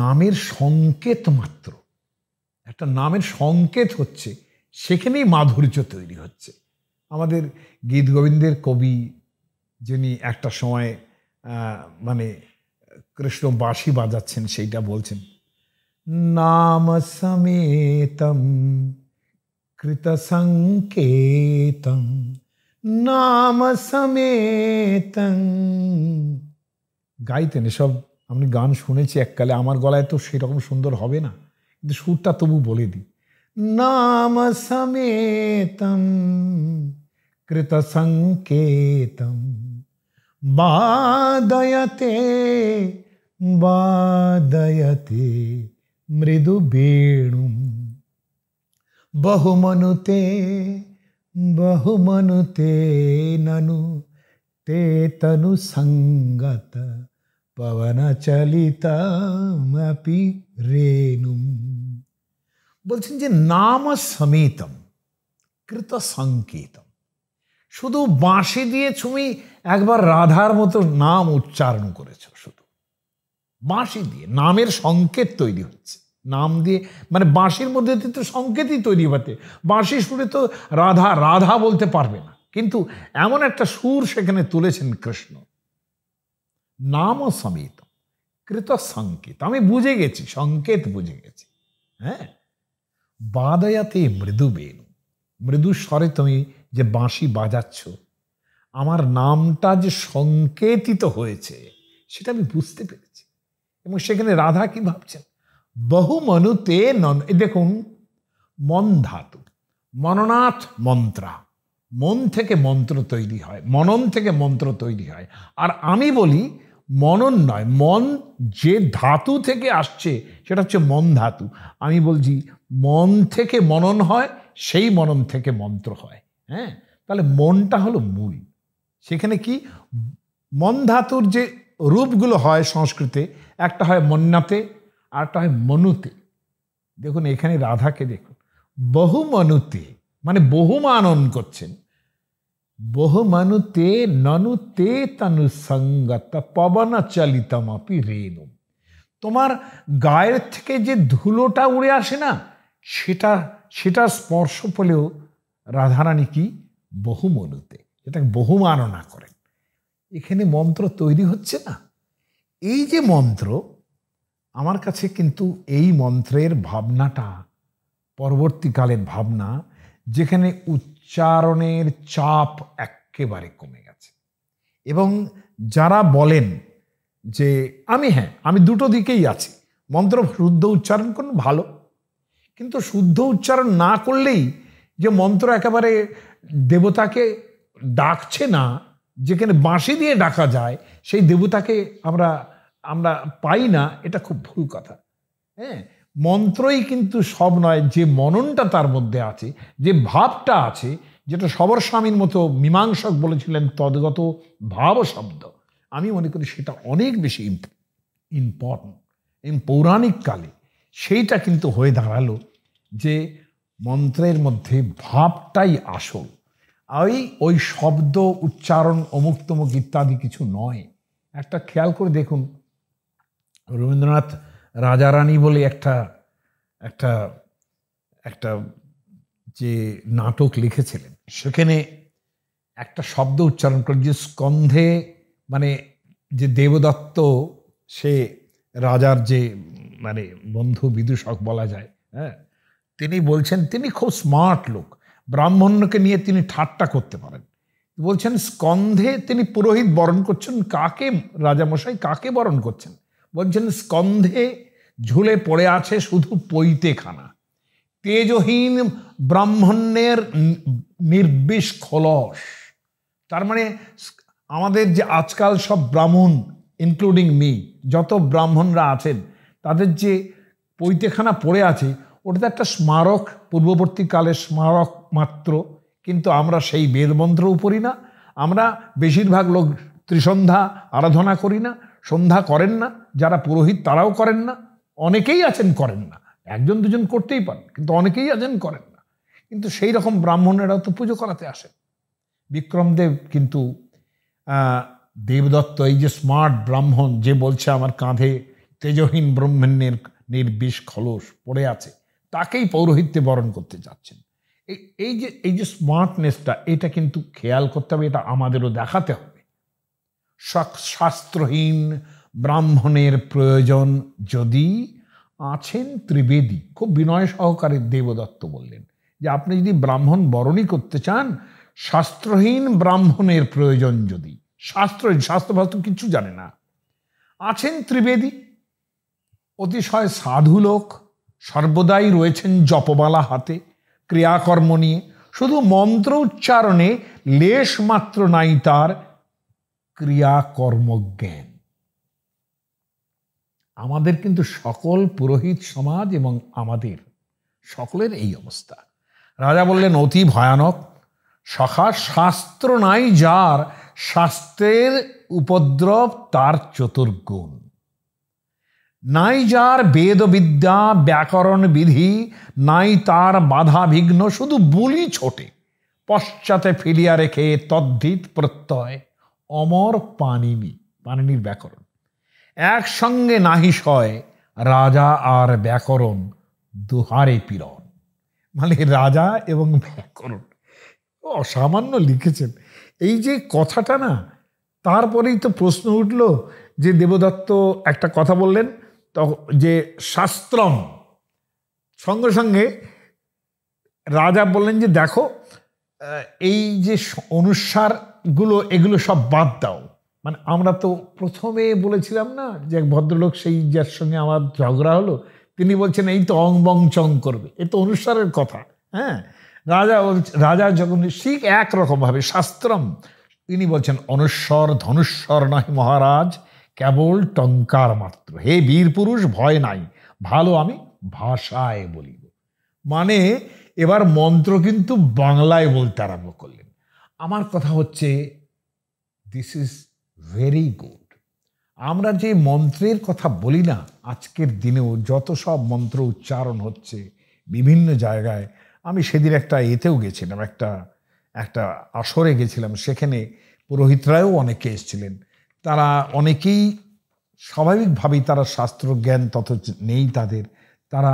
Speaker 1: নামের সংকেত মাত্র একটা নামের সংকেত হচ্ছে সেখানেই মাধুর্য তৈরি হচ্ছে আমাদের গীত গোবিন্দের কবি যিনি একটা সময় মানে কৃষ্ণ বাঁশি বাজাচ্ছেন সেইটা বলছেন নাম সমেতম কৃতসংকেতম নাম সমেতম গাইতেন এসব আপনি গান শুনেছি এককালে আমার গলায় তো সেরকম সুন্দর হবে না সুরটা তবু বলে দিই নাম সমেতম কৃত সংকেতম বাদয়তে বাদয়তে ಮೃದು ಬೇಣು ಬಹುಮನುತೆ ಬಹುಮನುತೆ ನನು ತೇ ತನು ಸಂಗತ ಪವನ ಚಲಿತಮಿ রেণুম বলছেন যে নাম সমেতম কৃত সংকেতম শুধু বাঁশি দিয়ে তুমি একবার রাধার মতো নাম উচ্চারণ করেছ শুধু বাঁশি দিয়ে নামের সংকেত তৈরি হচ্ছে নাম দিয়ে মানে বাঁশির মধ্যে তো সংকেতই তৈরি হতে বাঁশি সুরে তো রাধা রাধা বলতে পারবে না কিন্তু এমন একটা সুর সেখানে তুলেছেন কৃষ্ণ নাম সমেতম কৃত সংকেত আমি বুঝে গেছি সংকেত বুঝে গেছি হ্যাঁ বাদয়াতে মৃদু বেনু মৃদু স্বরে তুমি যে বাঁশি বাজাচ্ছ আমার নামটা যে সংকেতিত হয়েছে সেটা আমি বুঝতে পেরেছি এবং সেখানে রাধা কি ভাবছেন বহু মনুতে নন দেখুন মন ধাতু মননাথ মন্ত্রা মন থেকে মন্ত্র তৈরি হয় মনন থেকে মন্ত্র তৈরি হয় আর আমি বলি মনন নয় মন যে ধাতু থেকে আসছে সেটা হচ্ছে মন ধাতু আমি বলছি মন থেকে মনন হয় সেই মনন থেকে মন্ত্র হয় হ্যাঁ তাহলে মনটা হলো মূল সেখানে কি মন ধাতুর যে রূপগুলো হয় সংস্কৃতে একটা হয় মন্নাতে আরটা হয় মনুতে দেখুন এখানে রাধাকে দেখুন বহু মনুতে মানে বহু মানন করছেন তে ননু তে তানু সঙ্গত চালিতম আপি রেণু তোমার গায়ের থেকে যে ধুলোটা উড়ে আসে না সেটা সেটা স্পর্শ পেলেও রাধারানী কি বহুমনুতে এটাকে বহুমাননা করেন এখানে মন্ত্র তৈরি হচ্ছে না এই যে মন্ত্র আমার কাছে কিন্তু এই মন্ত্রের ভাবনাটা পরবর্তীকালের ভাবনা যেখানে উচ্চ উচ্চারণের চাপ একেবারে কমে গেছে এবং যারা বলেন যে আমি হ্যাঁ আমি দুটো দিকেই আছি মন্ত্র শুদ্ধ উচ্চারণ করুন ভালো কিন্তু শুদ্ধ উচ্চারণ না করলেই যে মন্ত্র একেবারে দেবতাকে ডাকছে না যেখানে বাঁশি দিয়ে ডাকা যায় সেই দেবতাকে আমরা আমরা পাই না এটা খুব ভুল কথা হ্যাঁ মন্ত্রই কিন্তু সব নয় যে মননটা তার মধ্যে আছে যে ভাবটা আছে যেটা সবর স্বামীর মতো মীমাংসক বলেছিলেন তদগত ভাব শব্দ আমি মনে করি সেটা অনেক বেশি ইম্পর্টেন্ট এই পৌরাণিক কালে সেইটা কিন্তু হয়ে দাঁড়ালো যে মন্ত্রের মধ্যে ভাবটাই আসল ওই ওই শব্দ উচ্চারণ অমুক্তমুক ইত্যাদি কিছু নয় একটা খেয়াল করে দেখুন রবীন্দ্রনাথ রাজা রানী বলে একটা একটা একটা যে নাটক লিখেছিলেন সেখানে একটা শব্দ উচ্চারণ করেন যে স্কন্ধে মানে যে দেবদত্ত সে রাজার যে মানে বন্ধু বিদূষক বলা যায় হ্যাঁ তিনি বলছেন তিনি খুব স্মার্ট লোক ব্রাহ্মণ্যকে নিয়ে তিনি ঠাট্টা করতে পারেন বলছেন স্কন্ধে তিনি পুরোহিত বরণ করছেন কাকে রাজামশাই কাকে বরণ করছেন বলছেন স্কন্ধে ঝুলে পড়ে আছে শুধু পৈতেখানা তেজহীন ব্রাহ্মণ্যের নির্বিষ খলস তার মানে আমাদের যে আজকাল সব ব্রাহ্মণ ইনক্লুডিং মি যত ব্রাহ্মণরা আছেন তাদের যে পৈতেখানা পড়ে আছে ওটা তো একটা স্মারক পূর্ববর্তীকালের স্মারক মাত্র কিন্তু আমরা সেই বেদমন্ত্রও পড়ি না আমরা বেশিরভাগ লোক ত্রিসন্ধ্যা আরাধনা করি না সন্ধ্যা করেন না যারা পুরোহিত তারাও করেন না অনেকেই আছেন করেন না একজন দুজন করতেই পারেন কিন্তু অনেকেই আছেন করেন না কিন্তু সেই রকম ব্রাহ্মণেরাও তো পুজো করাতে আসেন বিক্রমদেব কিন্তু দেবদত্ত এই যে স্মার্ট ব্রাহ্মণ যে বলছে আমার কাঁধে তেজহীন ব্রহ্মণ্যের নির্বিষ খলস পড়ে আছে তাকেই পৌরোহিত্যে বরণ করতে যাচ্ছেন এই এই যে এই যে স্মার্টনেসটা এটা কিন্তু খেয়াল করতে হবে এটা আমাদেরও দেখাতে হবে শাস্ত্রহীন ব্রাহ্মণের প্রয়োজন যদি আছেন ত্রিবেদী খুব বিনয় সহকারে দেবদত্ত বললেন যে আপনি যদি ব্রাহ্মণ বরণই করতে চান শাস্ত্রহীন ব্রাহ্মণের প্রয়োজন যদি শাস্ত্র শাস্ত্র কিছু জানে না আছেন ত্রিবেদী অতিশয় সাধু লোক সর্বদাই রয়েছেন জপমালা হাতে ক্রিয়াকর্ম নিয়ে শুধু মন্ত্র উচ্চারণে লেশ মাত্র নাই তার ক্রিয়াকর্মজ্ঞান আমাদের কিন্তু সকল পুরোহিত সমাজ এবং আমাদের সকলের এই অবস্থা রাজা বললেন অতি ভয়ানক সখা শাস্ত্র নাই যার শাস্ত্রের উপদ্রব তার চতুর্গুণ নাই যার বেদবিদ্যা ব্যাকরণ বিধি নাই তার বাধা বিঘ্ন শুধু বুলি ছোটে পশ্চাতে ফেলিয়া রেখে তদ্ধিত প্রত্যয় অমর পানিনি পানিনির ব্যাকরণ একসঙ্গে নাহি সয় রাজা আর ব্যাকরণ দুহারে পীড়ন মানে রাজা এবং ব্যাকরণ অসামান্য লিখেছেন এই যে কথাটা না তারপরেই তো প্রশ্ন উঠল যে দেবদত্ত একটা কথা বললেন যে শাস্ত্রম সঙ্গে সঙ্গে রাজা বললেন যে দেখো এই যে অনুসারগুলো এগুলো সব বাদ দাও মানে আমরা তো প্রথমে বলেছিলাম না যে এক ভদ্রলোক সেই যার সঙ্গে আমার ঝগড়া হলো তিনি বলছেন এই তো অং বং চং করবে এ তো অনুসারের কথা হ্যাঁ রাজা রাজা যখন শিখ একরকমভাবে শাস্ত্রম তিনি বলছেন অনুস্বর ধনুস্বর নয় মহারাজ কেবল টঙ্কার মাত্র হে বীর পুরুষ ভয় নাই ভালো আমি ভাষায় বলিব মানে এবার মন্ত্র কিন্তু বাংলায় বলতে আরম্ভ করলেন আমার কথা হচ্ছে দিস ইজ ভেরি গুড আমরা যে মন্ত্রের কথা বলি না আজকের দিনেও যত সব মন্ত্র উচ্চারণ হচ্ছে বিভিন্ন জায়গায় আমি সেদিন একটা এতেও গেছিলাম একটা একটা আসরে গেছিলাম সেখানে পুরোহিতরাও অনেকে এসেছিলেন তারা অনেকেই স্বাভাবিকভাবেই তারা শাস্ত্র জ্ঞান তত নেই তাদের তারা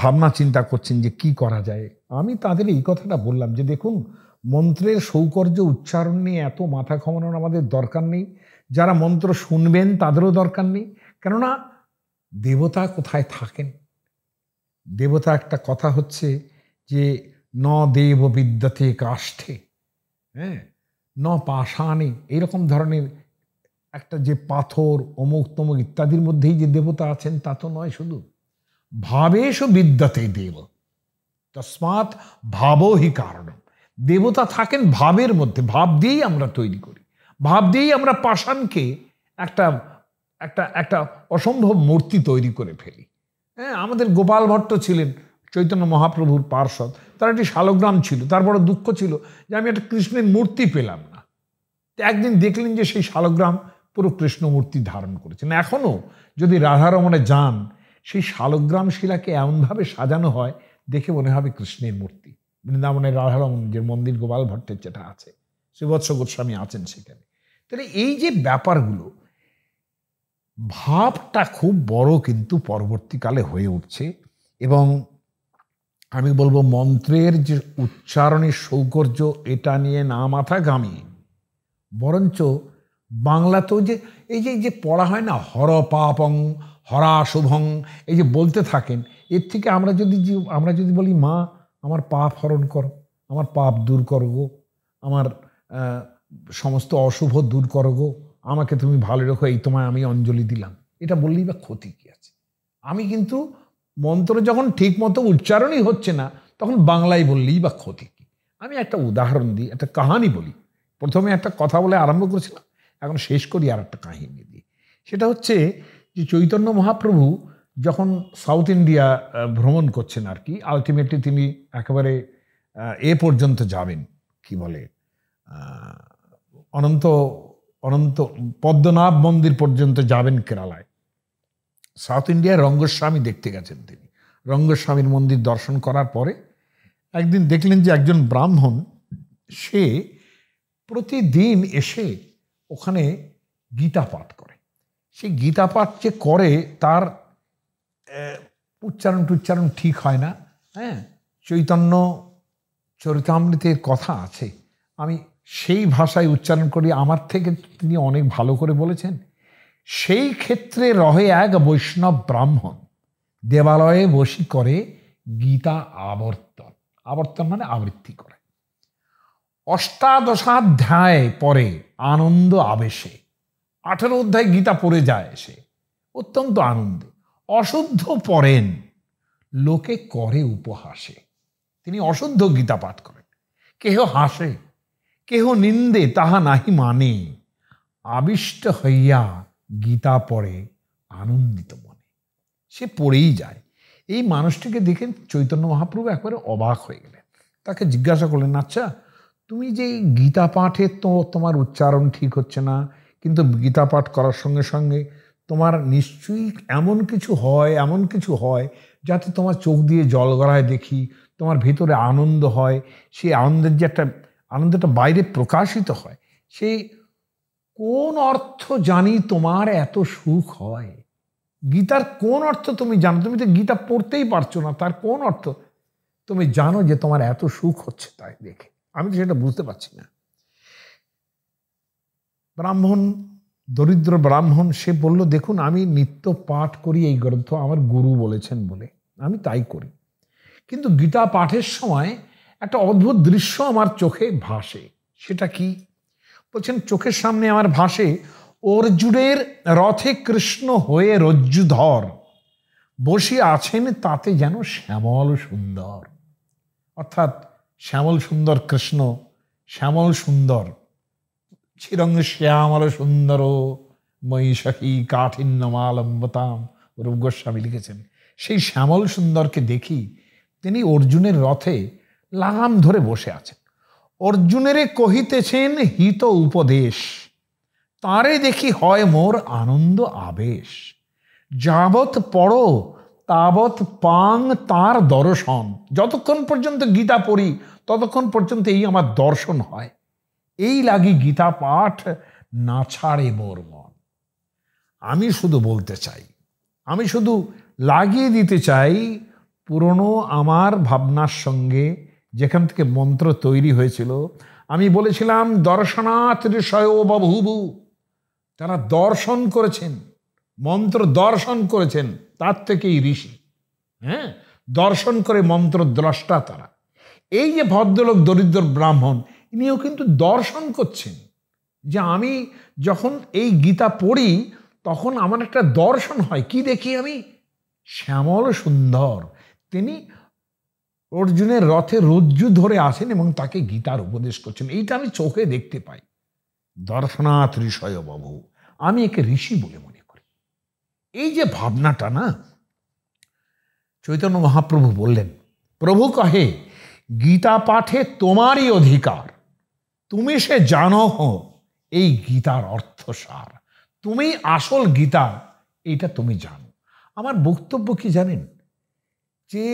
Speaker 1: ভাবনা চিন্তা করছেন যে কি করা যায় আমি তাদের এই কথাটা বললাম যে দেখুন মন্ত্রের সৌকর্য উচ্চারণ নিয়ে এত মাথা খামানোর আমাদের দরকার নেই যারা মন্ত্র শুনবেন তাদেরও দরকার নেই কেননা দেবতা কোথায় থাকেন দেবতা একটা কথা হচ্ছে যে ন দেব বিদ্যাতে কাষ্ঠে হ্যাঁ ন পাষাণে এইরকম ধরনের একটা যে পাথর অমুক তমুক ইত্যাদির মধ্যেই যে দেবতা আছেন তা তো নয় শুধু ভাবেশ বিদ্যাতে দেব তসমাৎ ভাবও হি কারণ দেবতা থাকেন ভাবের মধ্যে ভাব দিয়েই আমরা তৈরি করি ভাব দিয়েই আমরা পাষাণকে একটা একটা একটা অসম্ভব মূর্তি তৈরি করে ফেলি হ্যাঁ আমাদের গোপাল ভট্ট ছিলেন চৈতন্য মহাপ্রভুর পার্ষদ তার একটি শালগ্রাম ছিল তার বড় দুঃখ ছিল যে আমি একটা কৃষ্ণের মূর্তি পেলাম না একদিন দেখলেন যে সেই শালগ্রাম পুরো কৃষ্ণ মূর্তি ধারণ করেছেন এখনও যদি রাধারমণে যান সেই শালগ্রাম শিলাকে এমনভাবে সাজানো হয় দেখে মনে হবে কৃষ্ণের মূর্তি বৃন্দাবনের রাধারমণের মন্দির গোপাল ভট্টের যেটা আছে শ্রীবৎস গোস্বামী আছেন সেখানে তাহলে এই যে ব্যাপারগুলো ভাবটা খুব বড় কিন্তু পরবর্তীকালে হয়ে উঠছে এবং আমি বলবো মন্ত্রের যে উচ্চারণের সৌকর্য এটা নিয়ে না মাথা ঘামিয়ে বরঞ্চ বাংলাতেও যে এই যে যে পড়া হয় না হর পাপং হরা শুভং এই যে বলতে থাকেন এর থেকে আমরা যদি আমরা যদি বলি মা আমার পাপ হরণ করো আমার পাপ দূর করো গো আমার সমস্ত অশুভ দূর করো গো আমাকে তুমি ভালো রেখো এই তোমায় আমি অঞ্জলি দিলাম এটা বললেই বা ক্ষতি কী আছে আমি কিন্তু মন্ত্র যখন ঠিক মতো উচ্চারণই হচ্ছে না তখন বাংলায় বললেই বা ক্ষতি কী আমি একটা উদাহরণ দিই একটা কাহানি বলি প্রথমে একটা কথা বলে আরম্ভ করেছিলাম এখন শেষ করি আর একটা কাহিনী দিই সেটা হচ্ছে যে চৈতন্য মহাপ্রভু যখন সাউথ ইন্ডিয়া ভ্রমণ করছেন আর কি আলটিমেটলি তিনি একেবারে এ পর্যন্ত যাবেন কি বলে অনন্ত অনন্ত পদ্মনাভ মন্দির পর্যন্ত যাবেন কেরালায় সাউথ ইন্ডিয়ায় রঙ্গস্বামী দেখতে গেছেন তিনি রঙ্গস্বামীর মন্দির দর্শন করার পরে একদিন দেখলেন যে একজন ব্রাহ্মণ সে প্রতিদিন এসে ওখানে গীতা পাঠ করে সে গীতা পাঠ যে করে তার উচ্চারণ টুচ্চারণ ঠিক হয় না হ্যাঁ চৈতন্য চরিতামৃতের কথা আছে আমি সেই ভাষায় উচ্চারণ করি আমার থেকে তিনি অনেক ভালো করে বলেছেন সেই ক্ষেত্রে রহে এক বৈষ্ণব ব্রাহ্মণ দেবালয়ে বসি করে গীতা আবর্তন আবর্তন মানে আবৃত্তি করে অষ্টাদশাধ্যায় পরে আনন্দ আবেশে আঠেরো অধ্যায় গীতা পড়ে যায় সে অত্যন্ত আনন্দে অশুদ্ধ পড়েন লোকে করে উপহাসে তিনি অশুদ্ধ গীতা পাঠ করেন কেহ হাসে কেহ নিন্দে তাহা নাহি মানে আবিষ্ট হইয়া গীতা পড়ে আনন্দিত মনে সে পড়েই যায় এই মানুষটিকে দেখেন চৈতন্য মহাপ্রভু একবারে অবাক হয়ে গেলেন তাকে জিজ্ঞাসা করলেন আচ্ছা তুমি যে গীতা পাঠে তো তোমার উচ্চারণ ঠিক হচ্ছে না কিন্তু গীতা পাঠ করার সঙ্গে সঙ্গে তোমার নিশ্চয়ই এমন কিছু হয় এমন কিছু হয় যাতে তোমার চোখ দিয়ে জল গড়ায় দেখি তোমার ভেতরে আনন্দ হয় সেই আনন্দের যে একটা আনন্দটা বাইরে প্রকাশিত হয় সেই কোন অর্থ জানি তোমার এত সুখ হয় গীতার কোন অর্থ তুমি জানো তুমি তো গীতা পড়তেই পারছো না তার কোন অর্থ তুমি জানো যে তোমার এত সুখ হচ্ছে তাই দেখে আমি তো সেটা বুঝতে পারছি না ব্রাহ্মণ দরিদ্র ব্রাহ্মণ সে বলল দেখুন আমি নিত্য পাঠ করি এই গ্রন্থ আমার গুরু বলেছেন বলে আমি তাই করি কিন্তু গীতা পাঠের সময় একটা অদ্ভুত দৃশ্য আমার চোখে ভাসে সেটা কি বলছেন চোখের সামনে আমার ভাসে অর্জুনের রথে কৃষ্ণ হয়ে রজ্জুধর বসে আছেন তাতে যেন শ্যামল সুন্দর অর্থাৎ শ্যামল সুন্দর কৃষ্ণ শ্যামল সুন্দর চিরং শ্যামল সুন্দর মহিষাহী কাঠিন্যমালম্বতাম রূপ গোস্বামী লিখেছেন সেই শ্যামল সুন্দরকে দেখি তিনি অর্জুনের রথে লাগাম ধরে বসে আছেন অর্জুনেরে কহিতেছেন হিত উপদেশ তারে দেখি হয় মোর আনন্দ আবেশ যাবৎ পড়ো তাবৎ পাং তার দর্শন যতক্ষণ পর্যন্ত গীতা পড়ি ততক্ষণ পর্যন্ত এই আমার দর্শন হয় এই লাগি গীতা পাঠ না ছাড়ে মোর মন আমি শুধু বলতে চাই আমি শুধু লাগিয়ে দিতে চাই পুরনো আমার ভাবনার সঙ্গে যেখান থেকে মন্ত্র তৈরি হয়েছিল আমি বলেছিলাম দর্শনাথ ঋষয় বভুবু তারা দর্শন করেছেন মন্ত্র দর্শন করেছেন তার থেকেই ঋষি হ্যাঁ দর্শন করে মন্ত্র দ্রষ্টা তারা এই যে ভদ্রলোক দরিদ্র ব্রাহ্মণ তিনিও কিন্তু দর্শন করছেন যে আমি যখন এই গীতা পড়ি তখন আমার একটা দর্শন হয় কি দেখি আমি শ্যামল সুন্দর তিনি অর্জুনের রথে রজ্জু ধরে আসেন এবং তাকে গীতার উপদেশ করছেন এইটা আমি চোখে দেখতে পাই দর্শনাথ ঋষয় বাবু আমি একে ঋষি বলে মনে করি এই যে ভাবনাটা না চৈতন্য মহাপ্রভু বললেন প্রভু কহে গীতা পাঠে তোমারই অধিকার তুমি সে জানো এই গীতার অর্থসার তুমি আসল গীতা এটা তুমি জানো আমার বক্তব্য কি জানেন যে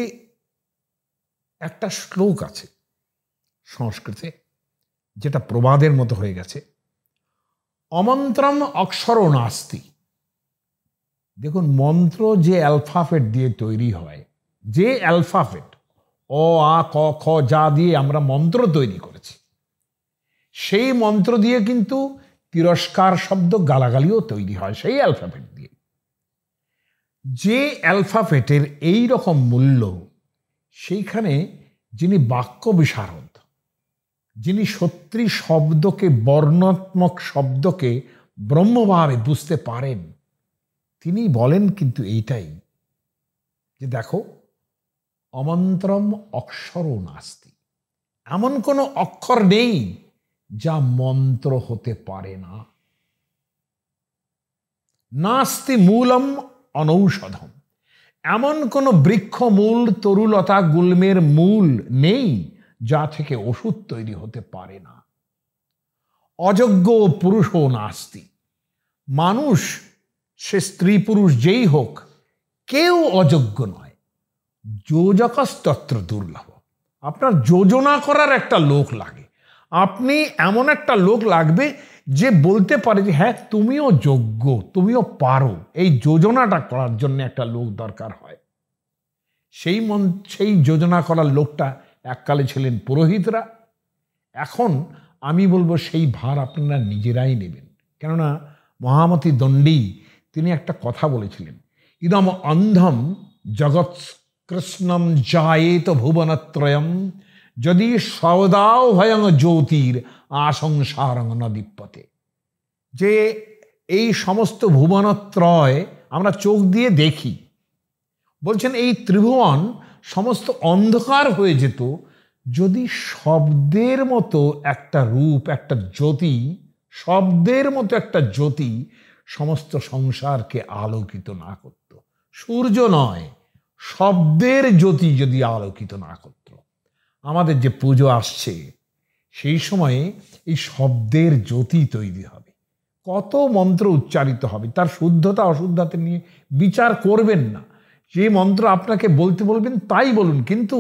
Speaker 1: একটা শ্লোক আছে সংস্কৃতে যেটা প্রবাদের মতো হয়ে গেছে অমন্ত্রম অক্ষরও নাস্তি দেখুন মন্ত্র যে অ্যালফাফেট দিয়ে তৈরি হয় যে অ্যালফাফেট অ আ ক খ যা দিয়ে আমরা মন্ত্র তৈরি করেছি সেই মন্ত্র দিয়ে কিন্তু তিরস্কার শব্দ গালাগালিও তৈরি হয় সেই অ্যালফাবেট দিয়ে যে অ্যালফাবেটের এই রকম মূল্য সেইখানে যিনি বাক্য বিশারদ যিনি সত্যি শব্দকে বর্ণাত্মক শব্দকে ব্রহ্মভাবে বুঝতে পারেন তিনি বলেন কিন্তু এইটাই যে দেখো অমন্ত্রম অক্ষরও নাস্তি এমন কোনো অক্ষর নেই যা মন্ত্র হতে পারে না নাস্তি মূলম অনৌষধম এমন কোন বৃক্ষ মূল তরুলতা গুল্মের মূল নেই যা থেকে ওষুধ তৈরি হতে পারে না অযোগ্য পুরুষও নাস্তি মানুষ সে স্ত্রী পুরুষ যেই হোক কেউ অযোগ্য নয় যোজকস্তত্র দুর্লভ আপনার যোজনা করার একটা লোক লাগে আপনি এমন একটা লোক লাগবে যে বলতে পারে যে হ্যাঁ তুমিও যোগ্য তুমিও পারো এই যোজনাটা করার জন্য একটা লোক দরকার হয় সেই মন সেই যোজনা করার লোকটা এককালে ছিলেন পুরোহিতরা এখন আমি বলবো সেই ভার আপনারা নিজেরাই নেবেন কেননা মহামতি দণ্ডী তিনি একটা কথা বলেছিলেন ইদম অন্ধম জগৎ কৃষ্ণম জায়েত ভুবনত্রয়ম যদি সদাও ভয়ং জ্যোতির আসংসার নদীপথে যে এই সমস্ত ভুবনত্রয় আমরা চোখ দিয়ে দেখি বলছেন এই ত্রিভুবন সমস্ত অন্ধকার হয়ে যেত যদি শব্দের মতো একটা রূপ একটা জ্যোতি শব্দের মতো একটা জ্যোতি সমস্ত সংসারকে আলোকিত না করত সূর্য নয় শব্দের জ্যোতি যদি আলোকিত না করত আমাদের যে পুজো আসছে সেই সময়ে এই শব্দের জ্যোতি তৈরি হবে কত মন্ত্র উচ্চারিত হবে তার শুদ্ধতা অশুদ্ধতা নিয়ে বিচার করবেন না যে মন্ত্র আপনাকে বলতে বলবেন তাই বলুন কিন্তু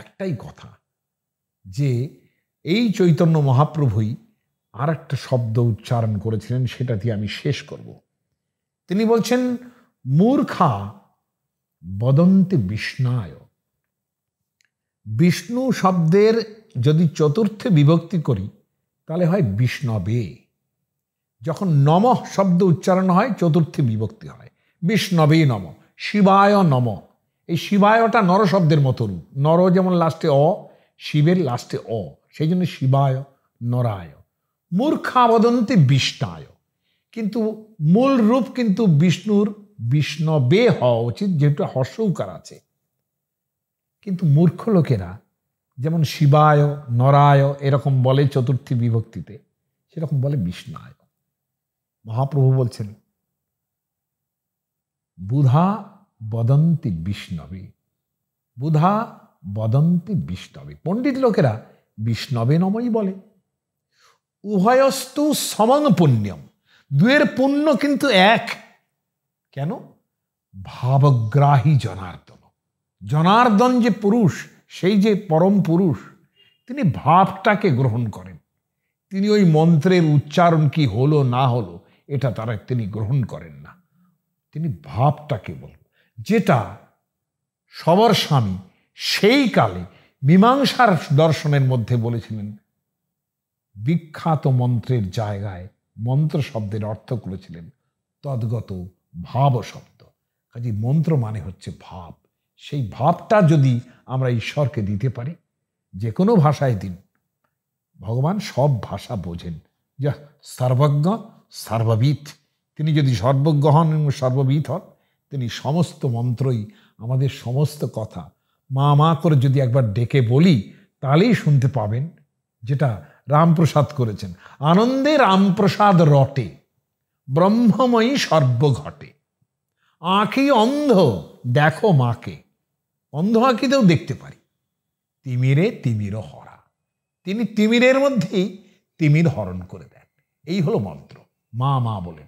Speaker 1: একটাই কথা যে এই চৈতন্য মহাপ্রভুই আর একটা শব্দ উচ্চারণ করেছিলেন সেটা দিয়ে আমি শেষ করব তিনি বলছেন মূর্খা বদন্তে বিষ্ণায় বিষ্ণু শব্দের যদি চতুর্থে বিভক্তি করি তাহলে হয় বিষ্ণবে যখন নম শব্দ উচ্চারণ হয় চতুর্থে বিভক্তি হয় বিষ্ণবে নম শিবায় নম এই শিবায়টা নর শব্দের মতো রূপ নর যেমন লাস্টে অ শিবের লাস্টে অ সেই জন্য শিবায় নরায় মূর্খাবদন্তে বিষ্ণায় কিন্তু মূল রূপ কিন্তু বিষ্ণুর বিষ্ণবে হওয়া উচিত যেহেতু হর্ষৌকার আছে কিন্তু মূর্খ লোকেরা যেমন শিবায় নরায় এরকম বলে চতুর্থী বিভক্তিতে সেরকম বলে বিষ্ণায় মহাপ্রভু বলছেন বুধা বদন্তি বিষ্ণবে বুধা বদন্তি বিষ্ণবে পণ্ডিত লোকেরা বিষ্ণবে নমই বলে উভয়স্তু সমান পুণ্যম দুয়ের পুণ্য কিন্তু এক কেন ভাবগ্রাহী জনার্দ জনার্দন যে পুরুষ সেই যে পরম পুরুষ তিনি ভাবটাকে গ্রহণ করেন তিনি ওই মন্ত্রের উচ্চারণ কি হলো না হলো এটা তারা তিনি গ্রহণ করেন না তিনি ভাবটাকে বল যেটা সবর স্বামী সেই কালে মীমাংসার দর্শনের মধ্যে বলেছিলেন বিখ্যাত মন্ত্রের জায়গায় মন্ত্র শব্দের অর্থ করেছিলেন তদ্গত ভাব শব্দ কাজে মন্ত্র মানে হচ্ছে ভাব সেই ভাবটা যদি আমরা ঈশ্বরকে দিতে পারি যে কোনো ভাষায় দিন ভগবান সব ভাষা বোঝেন যা সর্বজ্ঞ সর্ববিদ তিনি যদি সর্বজ্ঞ হন এবং সর্ববিদ হন তিনি সমস্ত মন্ত্রই আমাদের সমস্ত কথা মা মা করে যদি একবার ডেকে বলি তাহলেই শুনতে পাবেন যেটা রামপ্রসাদ করেছেন আনন্দে রামপ্রসাদ রটে ব্রহ্মময়ী সর্বঘটে আঁখি অন্ধ দেখো মাকে অন্ধ আঁকিতেও দেখতে পারি তিমিরে তিমিরও হরা তিনি তিমিরের মধ্যেই তিমির হরণ করে দেন এই হলো মন্ত্র মা মা বলে